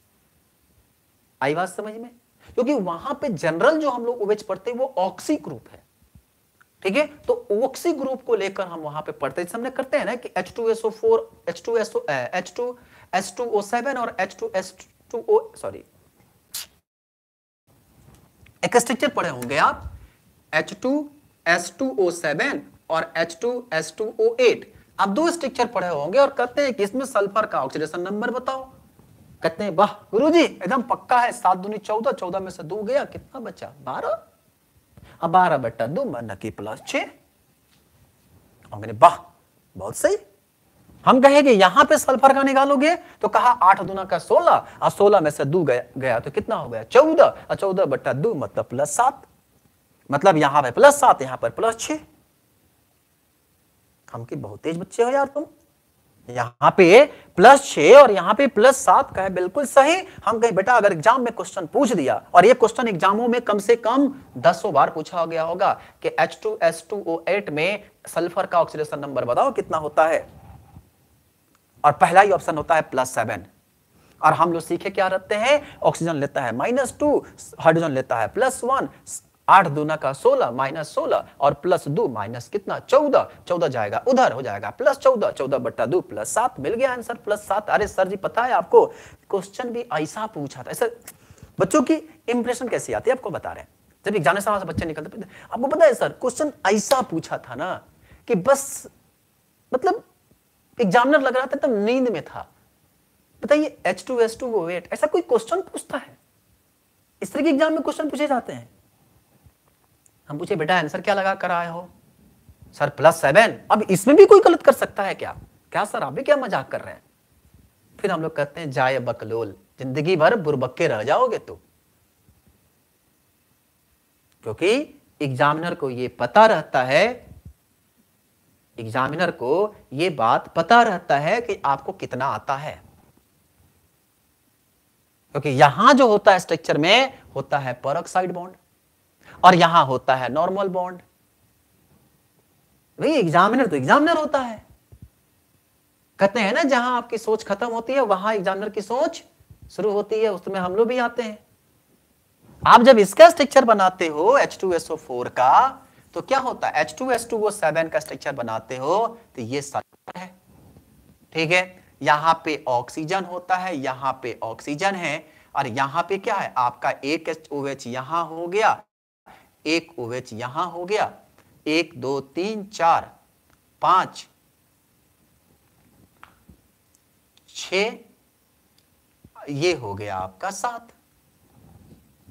आई बात समझ में क्योंकि वहां पे जनरल जो हम लोग ओवेज पढ़ते हैं वो ऑक्सी ग्रुप है ठीक है तो ऑक्सी ग्रुप को लेकर हम वहां पे पढ़ते हैं हमने करते हैं ना कि H2SO4 H2SO H2 S2O7 और H2S2O सॉरी एक स्ट्रक्चर पढ़े होंगे आप H two S two O seven और H two S two O eight आप दो स्ट्रक्चर पढ़े होंगे और कहते हैं कि इसमें सल्फर का ऑक्सीडेशन नंबर बताओ कहते हैं वाह गुरु जी एकदम पक्का है सात दूनी चौदह चौदह में से दो गया कितना बचा बारह अब बारह बटा दो मन की प्लस छह वाह बहुत सही हम कहेंगे यहां पे सल्फर का निकालोगे तो कहा आठ दुना का सोलह और सोलह में से दो गया, गया तो कितना हो गया चौदह और चौदह बट्टा दो मतलब प्लस सात मतलब यहां पर प्लस सात यहां पर प्लस छे हम के बहुत तेज बच्चे हो यार तुम यहाँ पे प्लस छ और यहाँ पे प्लस सात का है बिल्कुल सही हम कहे बेटा अगर एग्जाम में क्वेश्चन पूछ दिया और ये क्वेश्चन एग्जामों में कम से कम दसों बार पूछा गया होगा कि H2S2O8 में सल्फर का ऑक्सीडेशन नंबर बताओ कितना होता है और पहला ही ऑप्शन होता है प्लस सेवन और हम लोग सीखे क्या रहते हैं ऑक्सीजन लेता है माइनस टू हाइड्रोजन लेता है प्लस वन आठ दूना का सोलह माइनस सोलह और प्लस दो माइनस कितना चौदह चौदह जाएगा उधर हो जाएगा प्लस चौदह चौदह बट्टा दो प्लस सात मिल गया आंसर प्लस सात अरे सर जी पता है आपको क्वेश्चन भी ऐसा पूछा था सर बच्चों की इंप्रेशन कैसी आती है आपको बता रहे हैं जब जाने से बच्चे निकलते आपको पता है सर क्वेश्चन ऐसा पूछा था ना कि बस मतलब एग्जामिनर लग रहा था तब तो नींद में था बताइए H two S two O eight ऐसा कोई क्वेश्चन पूछता है इस तरह के एग्जाम में क्वेश्चन पूछे जाते हैं हम पूछे बेटा आंसर क्या लगा कर आए हो सर प्लस सेवन अब इसमें भी कोई गलत कर सकता है क्या क्या सर आप भी क्या मजाक कर रहे हैं फिर हम लोग कहते हैं जाय बकलोल जिंदगी भर बुरबक्के रह जाओगे तो क्योंकि एग्जामिनर को यह पता रहता है एग्जामिनर को यह बात पता रहता है कि आपको कितना आता है क्योंकि यहां जो होता है स्ट्रक्चर में होता है परऑक्साइड बॉन्ड और यहां होता है नॉर्मल बॉन्ड भाई एग्जामिनर तो एग्जामिनर होता है कहते हैं ना जहां आपकी सोच खत्म होती है वहां एग्जामिनर की सोच शुरू होती है उसमें हम लोग भी आते हैं आप जब इसका स्ट्रक्चर बनाते हो H2SO4 का तो क्या होता है H two S two O seven का स्ट्रक्चर बनाते हो तो ये सल्फर है ठीक है यहाँ पे ऑक्सीजन होता है यहाँ पे ऑक्सीजन है और यहाँ पे क्या है आपका एक एच ओ एच यहाँ हो गया एक ओ एच यहाँ हो गया एक दो तीन चार पांच छ ये हो गया आपका सात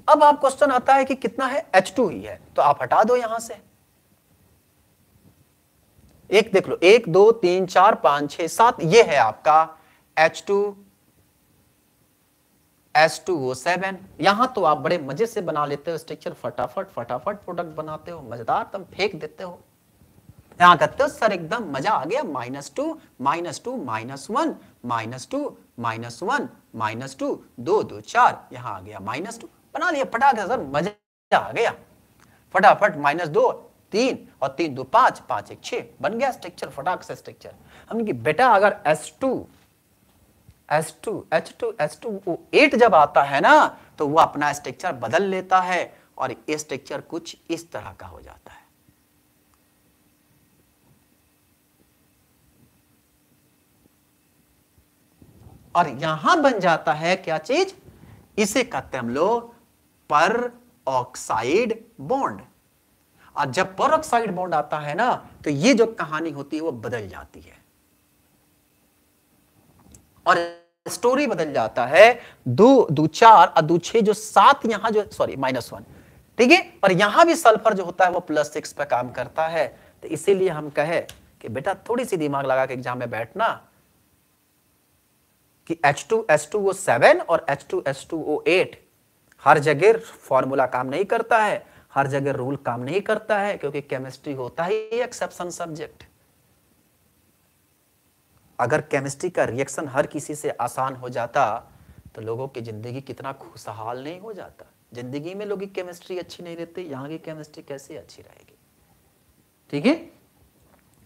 अब आप क्वेश्चन आता है कि कितना है H2 ही है तो आप हटा दो यहां से एक देख लो एक दो तीन चार पांच छह सात ये है आपका H two S two O seven यहां तो आप बड़े मजे से बना लेते हो स्ट्रक्चर फटाफट फटाफट प्रोडक्ट बनाते हो मजेदार तुम फेंक देते हो यहां कहते हो सर एकदम मजा आ गया minus two minus two minus one minus two minus one minus two दो दो चार यहां आ गया माइनस टू बना लिया फटाखा सर मजा आ गया फटाफट माइनस दो तीन और तीन दो पांच पांच एक छे बन गया स्ट्रक्चर फटाक से स्ट्रक्चर हमने कि बेटा अगर S two S two H two S two O eight जब आता है ना तो वो अपना स्ट्रक्चर बदल लेता है और ये स्ट्रक्चर कुछ इस तरह का हो जाता है और यहां बन जाता है क्या चीज इसे कहते हैं हम लोग पर ऑक्साइड बॉन्ड और जब पर बॉन्ड आता है ना तो ये जो कहानी होती है वो बदल जाती है और स्टोरी बदल जाता है दो दो चार और दो छह जो सात यहां जो सॉरी माइनस वन ठीक है और यहां भी सल्फर जो होता है वो प्लस सिक्स पे काम करता है तो इसीलिए हम कहे कि बेटा थोड़ी सी दिमाग लगा के एग्जाम में बैठना कि H2S2O7 और H2S2O8 हर जगह फॉर्मूला काम नहीं करता है हर जगह रूल काम नहीं करता है क्योंकि केमिस्ट्री होता ही एक्सेप्शन सब्जेक्ट अगर केमिस्ट्री का रिएक्शन हर किसी से आसान हो जाता तो लोगों की जिंदगी कितना खुशहाल नहीं हो जाता जिंदगी में लोगों की केमिस्ट्री अच्छी नहीं रहती यहाँ की केमिस्ट्री कैसे अच्छी रहेगी ठीक है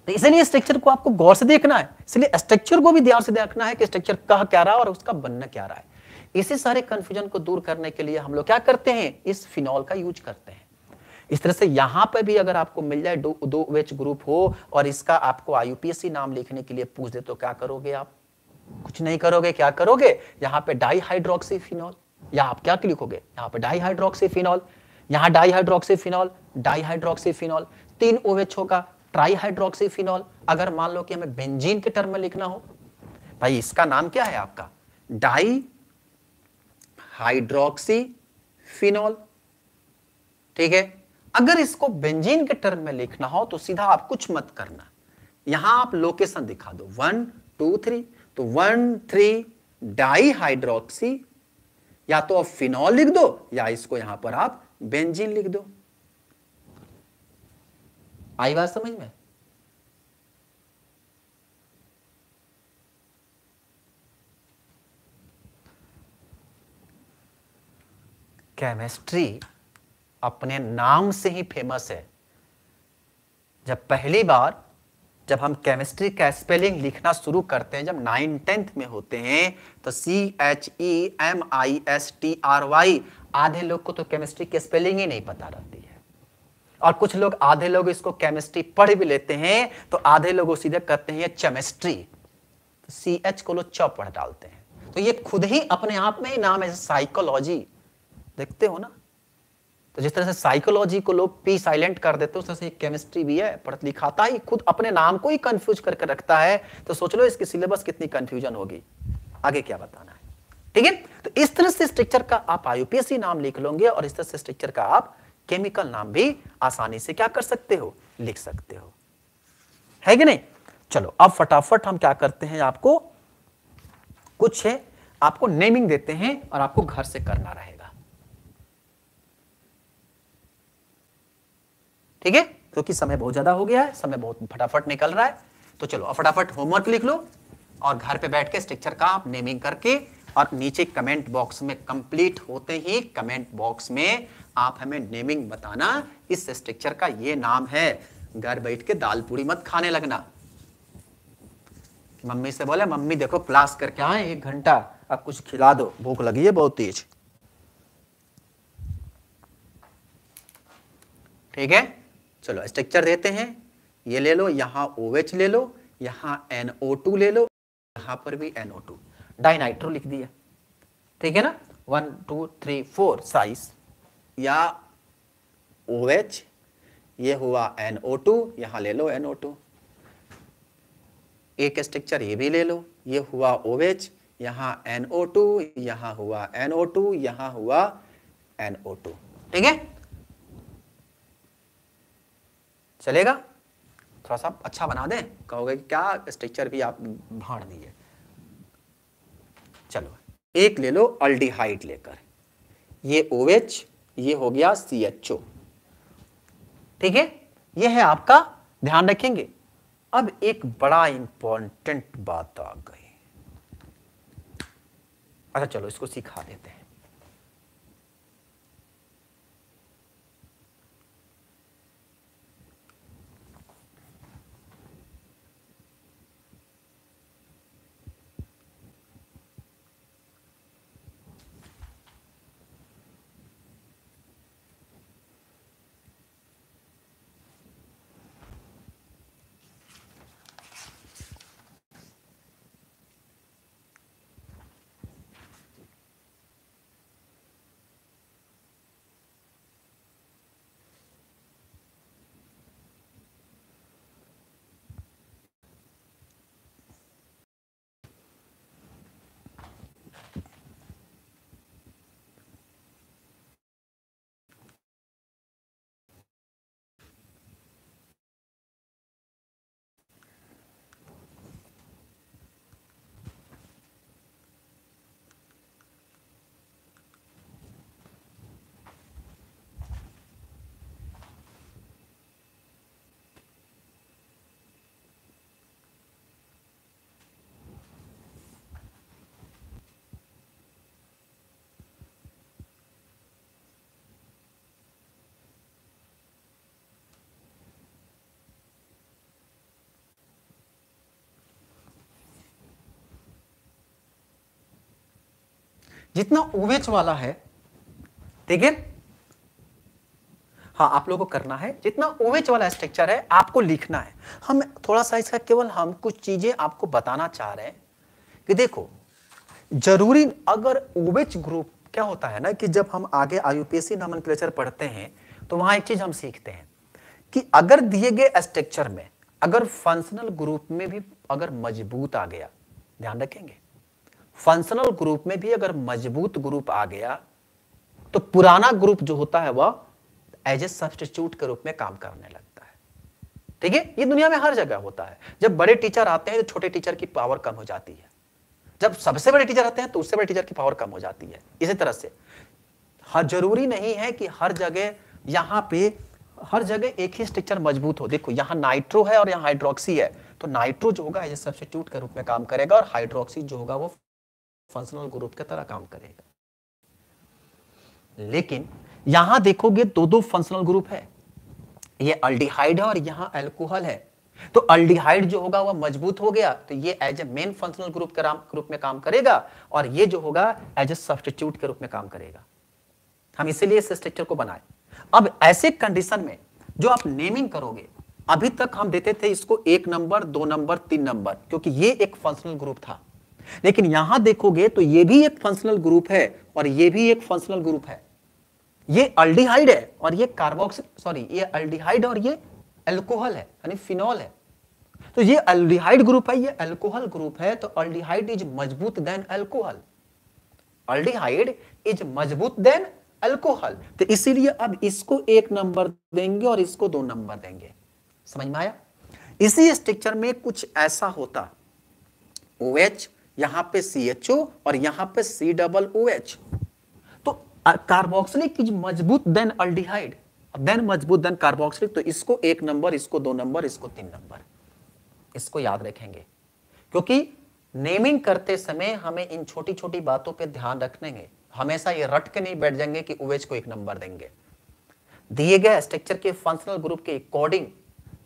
तो इसलिए स्ट्रक्चर को आपको गौर से देखना है इसलिए स्ट्रक्चर को भी ध्यान से देखना है कि स्ट्रक्चर कह क्या रहा है और उसका बनना क्या रहा है इसी सारे कंफ्यूजन को दूर करने के लिए हम लोग क्या करते हैं इस फिनॉल का यूज करते हैं इस तरह से यहां पर भी अगर आपको मिल जाए दो, वेच ग्रुप हो और इसका आपको आईयूपीएससी नाम लिखने के लिए पूछ दे तो क्या करोगे आप कुछ नहीं करोगे क्या करोगे यहाँ पे डाई फिनॉल या आप क्या लिखोगे यहाँ पे डाई फिनॉल यहाँ डाई फिनॉल डाई फिनॉल तीन ओवेच होगा ट्राई फिनॉल अगर मान लो कि हमें बेंजीन के टर्म में लिखना हो भाई इसका नाम क्या है आपका डाई हाइड्रोक्सी फिनॉल ठीक है अगर इसको बेंजीन के टर्म में लिखना हो तो सीधा आप कुछ मत करना यहां आप लोकेशन दिखा दो वन टू थ्री तो वन थ्री डाई हाइड्रोक्सी या तो आप फिनॉल लिख दो या इसको यहां पर आप बेंजीन लिख दो आई बात समझ में केमिस्ट्री अपने नाम से ही फेमस है जब पहली बार जब हम केमिस्ट्री का स्पेलिंग लिखना शुरू करते हैं जब नाइन टेंथ में होते हैं तो C H E M I S T R Y आधे लोग को तो केमिस्ट्री की स्पेलिंग ही नहीं पता रहती है और कुछ लोग आधे लोग इसको केमिस्ट्री पढ़ भी लेते हैं तो आधे लोग सीधे करते हैं चेमिस्ट्री तो सी एच को लोग चौ पढ़ डालते हैं तो ये खुद ही अपने आप में ही नाम है साइकोलॉजी देखते हो ना तो जिस तरह से साइकोलॉजी को लोग पी साइलेंट कर देते हैं उस तरह से केमिस्ट्री भी है पढ़ लिखाता ही खुद अपने नाम को ही कंफ्यूज करके रखता है तो सोच लो इसकी सिलेबस कितनी कंफ्यूजन होगी आगे क्या बताना है ठीक है तो इस तरह से स्ट्रक्चर का आप आईयूपीएससी नाम लिख लोगे और इस तरह से स्ट्रक्चर का आप केमिकल नाम भी आसानी से क्या कर सकते हो लिख सकते हो है कि नहीं चलो अब फटाफट हम क्या करते हैं आपको कुछ है आपको नेमिंग देते हैं और आपको घर से करना रहे ठीक है क्योंकि समय बहुत ज्यादा हो गया है समय बहुत फटाफट निकल रहा है तो चलो फटाफट होमवर्क लिख लो और घर पे बैठ के स्ट्रक्चर का आप नेमिंग करके और नीचे कमेंट बॉक्स में कंप्लीट होते ही कमेंट बॉक्स में आप हमें नेमिंग बताना इस स्ट्रक्चर का ये नाम है घर बैठ के दाल पूरी मत खाने लगना मम्मी से बोले मम्मी देखो क्लास करके आए एक घंटा अब कुछ खिला दो भूख लगी है बहुत तेज ठीक है चलो स्ट्रक्चर देते हैं ये ले लो यहाँ ओ OH ले लो यहाँ टू ले लो यहाँ पर भी टू डाइनाइट्रो लिख दिया ठीक है ना one two three four size या ओ OH, ये हुआ टू यहाँ ले लो एन टू एक स्ट्रक्चर ये भी ले लो ये हुआ ओ OH, यहाँ टू यहाँ हुआ टू यहाँ हुआ टू ठीक है चलेगा थोड़ा सा अच्छा बना दें कहोगे क्या स्ट्रक्चर भी आप भाड़ दीजिए चलो एक ले लो अल्डिहाइड लेकर ये ओ ये हो गया सी एच ओ ठीक है ये है आपका ध्यान रखेंगे अब एक बड़ा इंपॉर्टेंट बात आ गई अच्छा चलो इसको सिखा देते हैं जितना ओवेच वाला है ठीक है हाँ आप लोगों को करना है जितना ओवेच वाला स्ट्रक्चर है आपको लिखना है हम थोड़ा सा इसका केवल हम कुछ चीजें आपको बताना चाह रहे हैं कि देखो जरूरी अगर ओवेच ग्रुप क्या होता है ना कि जब हम आगे आयुपीएससी नमन क्लेचर पढ़ते हैं तो वहां एक चीज हम सीखते हैं कि अगर दिए गए स्ट्रक्चर में अगर फंक्शनल ग्रुप में भी अगर मजबूत आ गया ध्यान रखेंगे फंक्शनल ग्रुप में भी अगर मजबूत ग्रुप आ गया तो पुराना ग्रुप जो होता है वह एज ए सब्सटीट्यूट के रूप में काम करने लगता है ठीक है ये दुनिया में हर जगह होता है जब बड़े टीचर आते हैं तो छोटे टीचर की पावर कम हो जाती है जब सबसे बड़े टीचर आते हैं तो उससे बड़े टीचर की पावर कम हो जाती है इसी तरह से हर हाँ, जरूरी नहीं है कि हर जगह यहां पे हर जगह एक ही स्ट्रक्चर मजबूत हो देखो यहाँ नाइट्रो है और यहाँ हाइड्रोक्सी है तो नाइट्रो जो होगा एज ए सब्सटीट्यूट के रूप में काम करेगा और हाइड्रोक्सी जो होगा वो फंक्शनल ग्रुप की तरह काम करेगा लेकिन यहां देखोगे दो दो फंक्शनल ग्रुप है ये अल्डिहाइड है और यहां एल्कोहल है तो अल्डिहाइड जो होगा वह मजबूत हो गया तो ये as a main functional group के रूप में काम करेगा और ये जो होगा एज ए सब्सटीट्यूट के रूप में काम करेगा हम इसीलिए इस स्ट्रक्चर को बनाए अब ऐसे कंडीशन में जो आप नेमिंग करोगे अभी तक हम देते थे इसको एक नंबर दो नंबर तीन नंबर क्योंकि ये एक फंक्शनल ग्रुप था लेकिन यहां देखोगे तो ये भी एक फंक्शनल ग्रुप है और ये भी एक फंक्शनल ग्रुप है ये अल्डिहाइड है और ये कार्बोक्स सॉरी ये अल्डिहाइड और ये एल्कोहल है यानी फिनॉल है तो ये अल्डिहाइड ग्रुप है ये अल्कोहल ग्रुप है तो अल्डिहाइड इज मजबूत देन अल्कोहल अल्डिहाइड इज मजबूत देन अल्कोहल तो इसीलिए अब इसको एक नंबर देंगे और इसको दो नंबर देंगे समझ में आया इसी स्ट्रक्चर में कुछ ऐसा होता ओ OH यहां पे सी एच ओ और यहां पे सी डबल ओ एच तो कार्बोक्सिलिक इज मजबूत देन अल्डिहाइड देन मजबूत देन कार्बोक्सिलिक तो इसको एक नंबर इसको दो नंबर इसको तीन नंबर इसको याद रखेंगे क्योंकि नेमिंग करते समय हमें इन छोटी छोटी बातों पे ध्यान रखेंगे हमेशा ये रट के नहीं बैठ जाएंगे कि ओएच को एक नंबर देंगे दिए गए स्ट्रक्चर के फंक्शनल ग्रुप के अकॉर्डिंग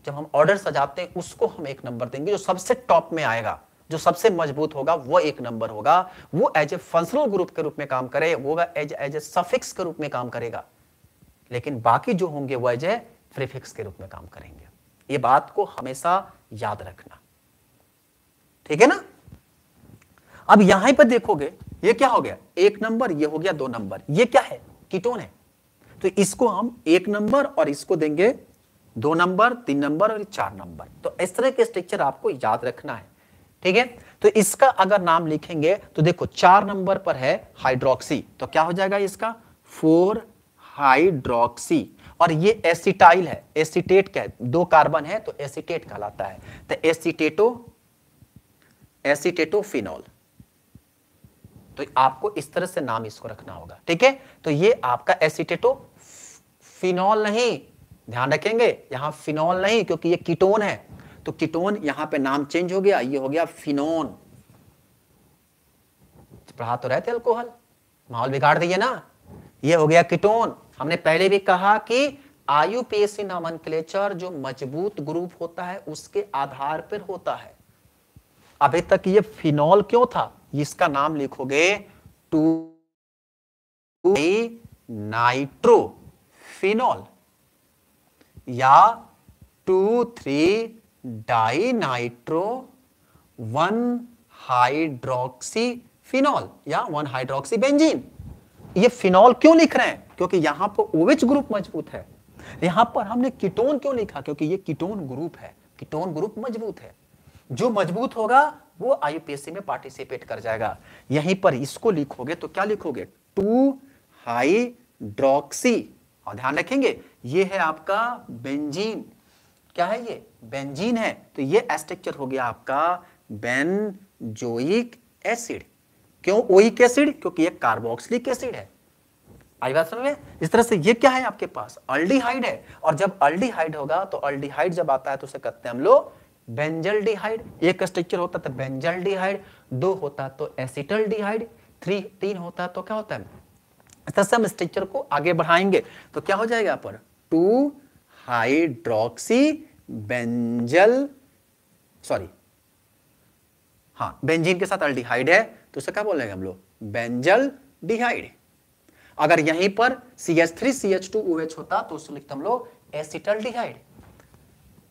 जब हम ऑर्डर सजाते हैं उसको हम एक नंबर देंगे जो सबसे टॉप में आएगा जो सबसे मजबूत होगा वो एक नंबर होगा वो एज ए फंक्शनल ग्रुप के रूप में काम करे वो एज एज ए सफिक्स के रूप में काम करेगा लेकिन बाकी जो होंगे वो एज ए प्रीफिक्स के रूप में काम करेंगे ये बात को हमेशा याद रखना ठीक है ना अब यहां पर देखोगे ये क्या हो गया एक नंबर ये हो गया दो नंबर ये क्या है कीटोन है तो इसको हम एक नंबर और इसको देंगे दो नंबर तीन नंबर और चार नंबर तो इस तरह के स्ट्रक्चर आपको याद रखना है ठीक है तो इसका अगर नाम लिखेंगे तो देखो चार नंबर पर है हाइड्रोक्सी तो क्या हो जाएगा इसका फोर हाइड्रोक्सी और ये एसिटाइल है एसिटेट का दो कार्बन है तो एसिटेट कहलाता है तो एसिटेटो फिनॉल तो आपको इस तरह से नाम इसको रखना होगा ठीक है तो ये आपका एसिटेटो फिनॉल नहीं ध्यान रखेंगे यहां फिनॉल नहीं क्योंकि ये कीटोन है तो कीटोन यहां पे नाम चेंज हो गया ये हो गया फिनोन तो पढ़ा तो रहे थे अल्कोहल माहौल बिगाड़ दिए ना ये हो गया कीटोन हमने पहले भी कहा कि आयु आयुपीएससी नॉमनक्लेचर जो मजबूत ग्रुप होता है उसके आधार पर होता है अभी तक ये फिनॉल क्यों था इसका नाम लिखोगे टू नाइट्रो फिनॉल या two three dinitro one hydroxy phenol या वन हाइड्रोक्सी बेंजीन ये फिनॉल क्यों लिख रहे हैं क्योंकि यहां पर ओविच ग्रुप मजबूत है यहां पर हमने कीटोन क्यों लिखा क्योंकि ये कीटोन ग्रुप है कीटोन ग्रुप मजबूत है जो मजबूत होगा वो आईपीएससी में पार्टिसिपेट कर जाएगा यहीं पर इसको लिखोगे तो क्या लिखोगे टू हाइड्रोक्सी और ध्यान रखेंगे ये है आपका बेंजीन क्या है ये बेंजीन है तो ये स्ट्रक्चर हो गया आपका बेनजोइक एसिड क्यों ओइक एसिड क्योंकि ये कार्बोक्सिलिक एसिड है आई बात समझ में इस तरह से ये क्या है आपके पास अल्डिहाइड है और जब अल्डिहाइड होगा तो अल्डिहाइड जब आता है तो उसे कहते हैं हम लोग बेंजल एक स्ट्रक्चर होता तो बेंजल दो होता तो एसिटल थ्री तीन होता तो क्या होता है इस तरह से हम स्ट्रक्चर को आगे बढ़ाएंगे तो क्या हो जाएगा पर टू हाइड्रोक्सी बेंजल सॉरी हाँ बेंजीन के साथ अल्डिहाइड है तो उसे क्या बोल हम लोग बेंजल डिहाइड अगर यहीं पर C C H H three two O H होता तो उसको लिखते हम लोग एसिटल डिहाइड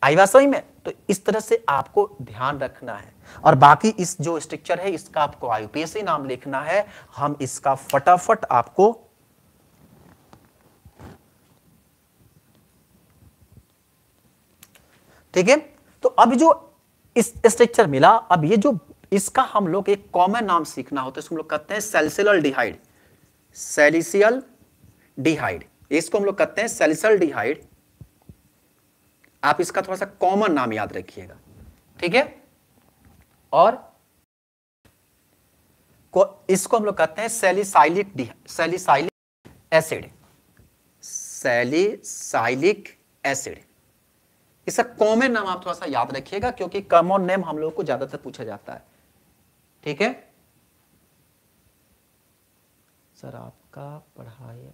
आई बात सही में तो इस तरह से आपको ध्यान रखना है और बाकी इस जो स्ट्रक्चर है इसका आपको आयुपीएसी नाम लिखना है हम इसका फटाफट आपको ठीक है तो अब जो इस स्ट्रक्चर मिला अब ये जो इसका हम लोग एक कॉमन नाम सीखना होता है हम लोग कहते हैं सेल्सिलर डिहाइड सेलिसियल डिहाइड इसको हम लोग कहते हैं सेलिसल डिहाइड आप इसका थोड़ा सा कॉमन नाम याद रखिएगा ठीक है और को, इसको हम लोग कहते हैं salicylic salicylic acid salicylic acid इसका कॉमन नाम आप थोड़ा सा याद रखिएगा क्योंकि कॉमन नेम हम लोगों को ज्यादातर पूछा जाता है ठीक है सर आपका पढ़ाई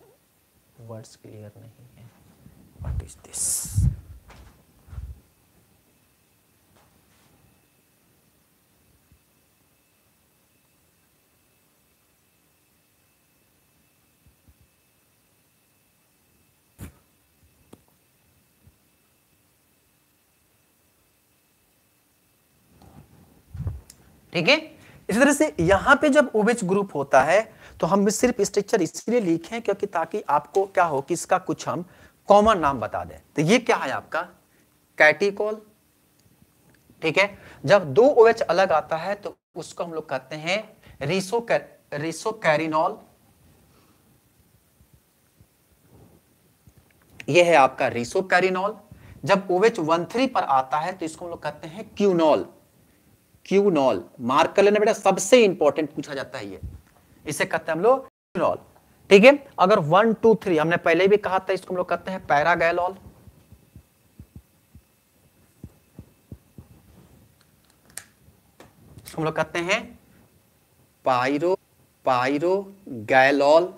वर्ड्स क्लियर नहीं है व्हाट इज दिस ठीक है इसी तरह से यहाँ पे जब ओवेज ग्रुप होता है तो हम सिर्फ स्ट्रक्चर इसलिए लिखे क्योंकि ताकि आपको क्या हो कि इसका कुछ हम कॉमन नाम बता दें तो ये क्या है आपका कैटिकोल ठीक है जब दो ओवेच अलग आता है तो उसको हम लोग कहते हैं रिसो रिसो कैरिनॉल ये है आपका रिसो कैरिनॉल जब ओवेच वन थ्री पर आता है तो इसको हम लोग कहते हैं क्यूनॉल क्यूनॉल मार्क कर लेना बेटा सबसे इंपॉर्टेंट पूछा जाता है ये इसे कहते हैं हम लोग क्यूनॉल ठीक है अगर वन टू थ्री हमने पहले भी कहा था इसको हम लोग कहते हैं पैरागैलॉल इसको हम लोग कहते हैं पायरो पायरो गैलॉल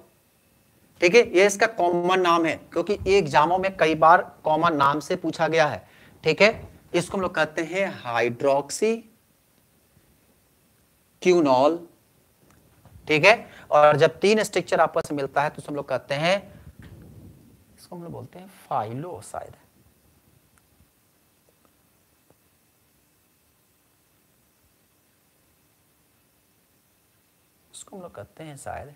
ठीक है ये इसका कॉमन नाम है क्योंकि ये एग्जामों में कई बार कॉमन नाम से पूछा गया है ठीक है इसको हम लोग कहते हैं हाइड्रोक्सी क्यूनॉल ठीक है और जब तीन स्ट्रक्चर आपस में मिलता है तो हम लोग कहते हैं इसको हम लोग बोलते हैं फाइलोसाइड इसको हम लोग कहते हैं शायद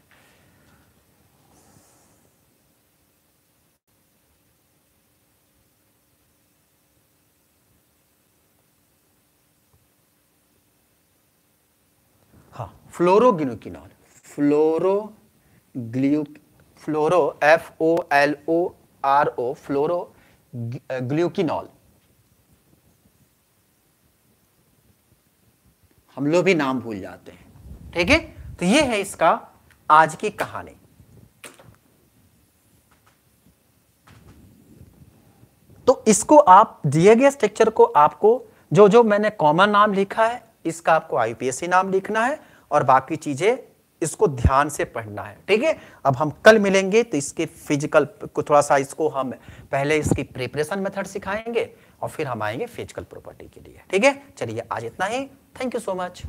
फ्लोरोगिनोकिनॉल फ्लोरो ग्ल्यू phloro F O L O R O phloro ग्ल्यूकिन हम लोग भी नाम भूल जाते हैं ठीक है तो ये है इसका आज की कहानी तो इसको आप दिए गए स्ट्रक्चर को आपको जो जो मैंने कॉमन नाम लिखा है इसका आपको आईपीएससी नाम लिखना है और बाकी चीज़ें इसको ध्यान से पढ़ना है ठीक है अब हम कल मिलेंगे तो इसके फिजिकल को थोड़ा सा इसको हम पहले इसकी प्रिपरेशन मेथड सिखाएंगे और फिर हम आएंगे फिजिकल प्रॉपर्टी के लिए ठीक है चलिए आज इतना ही थैंक यू सो मच